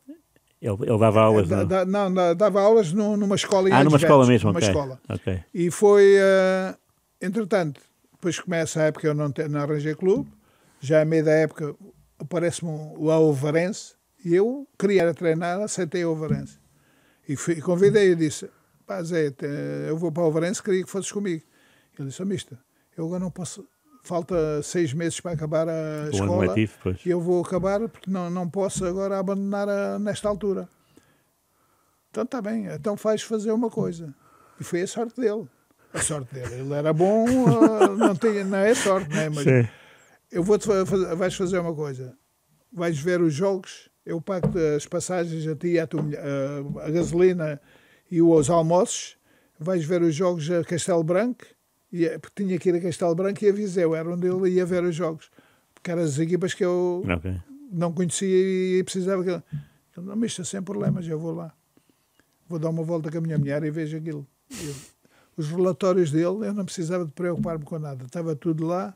ele, ele dava aulas? Da, é, da, não, é? dava aulas numa escola Ah, numa escola mesmo, numa okay. escola. Okay. E foi, uh, entretanto, depois começa a época eu não, não arranjei clube, já a meio da época aparece-me o Alvarense e eu queria treinar, aceitei o Alvarense. E fui, convidei e disse, pá Zé, eu vou para o Alvarense, queria que fosses comigo. Ele disse, oh, mister, eu agora não posso falta seis meses para acabar a o escola. Letivo, e eu vou acabar porque não, não posso agora abandonar a, nesta altura. Então está bem, então faz fazer uma coisa. E foi a sorte dele. A sorte dele. Ele era bom, eh, não, tinha, não é sorte, não é? Mas Sim. eu vou-te fazer, vais fazer uma coisa. Vais ver os jogos, eu pago as passagens a ti, a, tua, a, eh, a gasolina e os almoços. Vais ver os jogos a Castelo Branco é, porque tinha que ir a Castelo Branco e a Viseu, era onde ele ia ver os jogos, porque eram as equipas que eu okay. não conhecia e precisava. Que... Ele, não, mas isto é sem problemas, eu vou lá. Vou dar uma volta com a minha mulher e vejo aquilo. Eu, os relatórios dele, eu não precisava de preocupar-me com nada, estava tudo lá,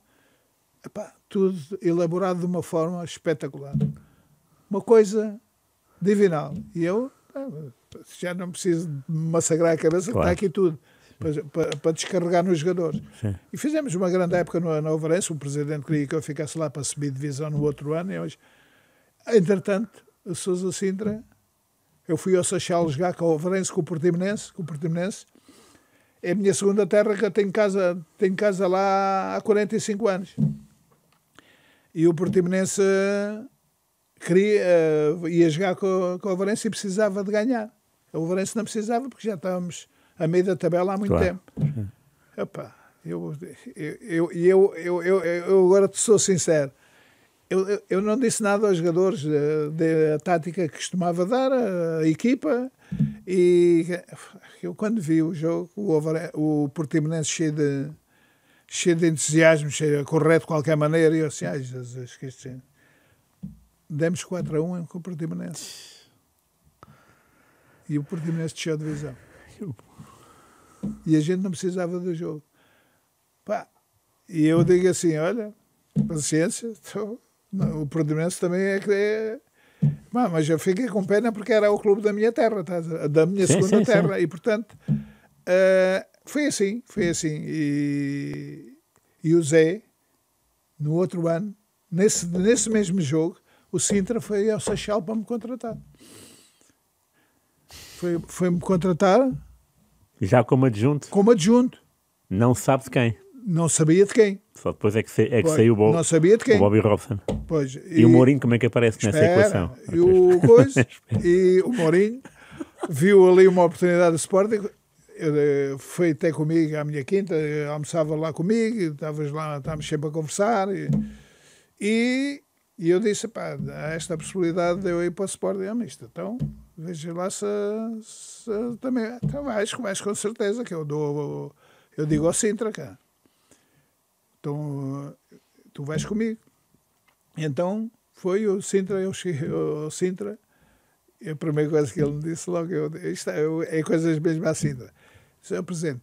epá, tudo elaborado de uma forma espetacular. Uma coisa divinal. E eu ah, já não preciso massacrar a cabeça, claro. está aqui tudo para, para, descarregar nos jogadores. Sim. E fizemos uma grande época no, no Overense, o presidente queria que eu ficasse lá para subir divisão no outro ano, e hoje, entretanto, o Sousa Sintra, eu fui ao Sachal jogar com o Overense, com o Portimonense, com o Portimonense, é a minha segunda terra que eu tenho casa, tenho casa lá há 45 anos. E o Portimonense eh, queria, uh, ia jogar com, com o Varense e precisava de ganhar. O Varense não precisava porque já estávamos a meio da tabela há muito claro. tempo. Epá, eu, eu, eu, eu, eu, eu, agora te sou sincero. Eu, eu não disse nada aos jogadores da tática que costumava dar à equipa e eu quando vi o jogo, o, Over, o Portimonense cheio de, cheio de entusiasmo, cheio, correto de qualquer maneira, e eu assim, ai Jesus, que isto... É- Demos 4 a 1 com o Portimonense. E o Portimonense desceu a divisão. E a gente não precisava do jogo. Pá. E eu digo assim: olha, paciência, tô... Então, não, o Portimonense também é que é. mas eu fiquei com pena porque era o clube da minha terra, tá? da minha sim, segunda sim, terra. Sim. E portanto, uh, foi assim, foi assim. E, e o Zé, no outro ano, nesse, nesse mesmo jogo, o Sintra foi ao Seixal para me contratar. Foi-me foi contratar já como adjunto? Como adjunto. Não sabe de quem? Não sabia de quem. Só depois é que, é que pois, saiu o, Bob, não sabia de quem. o Bobby Robson. Pois, e, e o Mourinho, como é que aparece espera, nessa equação? E o, coisa, e o Mourinho viu ali uma oportunidade de Sporting, eh, foi até comigo à minha quinta, almoçava lá comigo, estávamos lá, estávamos sempre a conversar. E, e e eu disse, pá, há esta possibilidade de eu ir para o Sporting. Ah, isto, então, veja lá se, se também... Então vais, vais com certeza, que eu dou... Eu digo ao Sintra cá. Então, tu vais comigo. Então, foi o Sintra, eu cheguei ao Sintra. E a primeira coisa que ele me disse logo, eu, isto é, eu, é coisas mesmo à Sintra. Disse, eu presente,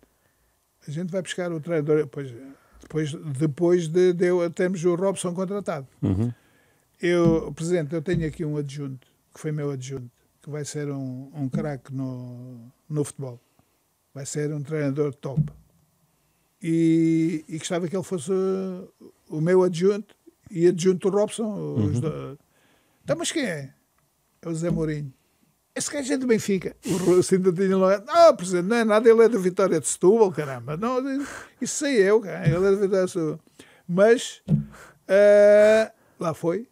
a gente vai buscar o treinador... Depois, depois, depois de, de, de termos o Robson contratado. Uhum. Eu, Presidente, eu tenho aqui um adjunto, que foi meu adjunto, que vai ser um, um craque no, no futebol. Vai ser um treinador top. E, e gostava que ele fosse o meu adjunto e adjunto Robson. Uhum. Do... Então, mas quem é? É o Zé Mourinho. Esse gajo é do Benfica. O Cintinho não lá. É, ah, presidente, não é nada, ele é do Vitória de Setúbal, caramba. Não, isso sei eu, cara. ele é do Vitória de Setúbal. Mas uh, lá foi.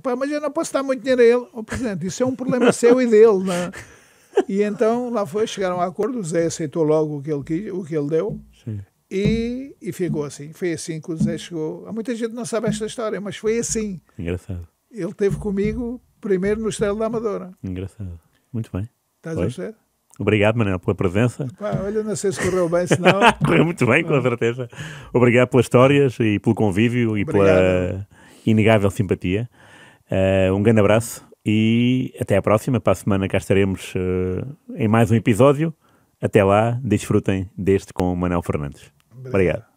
Pá, mas eu não posso dar muito dinheiro a ele. Oh, presidente, isso é um problema seu e dele. Não? É? E então lá foi, chegaram a acordo, o Zé aceitou logo o que ele, quis, o que ele deu. Sim. E, e ficou assim. Foi assim que o Zé chegou. Há muita gente não sabe esta história, mas foi assim. Engraçado. Ele esteve comigo primeiro no Estrela da Amadora. Engraçado. Muito bem. Estás a Obrigado, Manuel, pela presença. Pá, olha, não sei se correu bem, senão. correu muito bem, com certeza. Obrigado pelas histórias e pelo convívio e Obrigado. pela inegável simpatia. Uh, um grande abraço e até à próxima. Para a semana cá estaremos uh, em mais um episódio. Até lá, desfrutem deste com o Manuel Fernandes. Obrigado.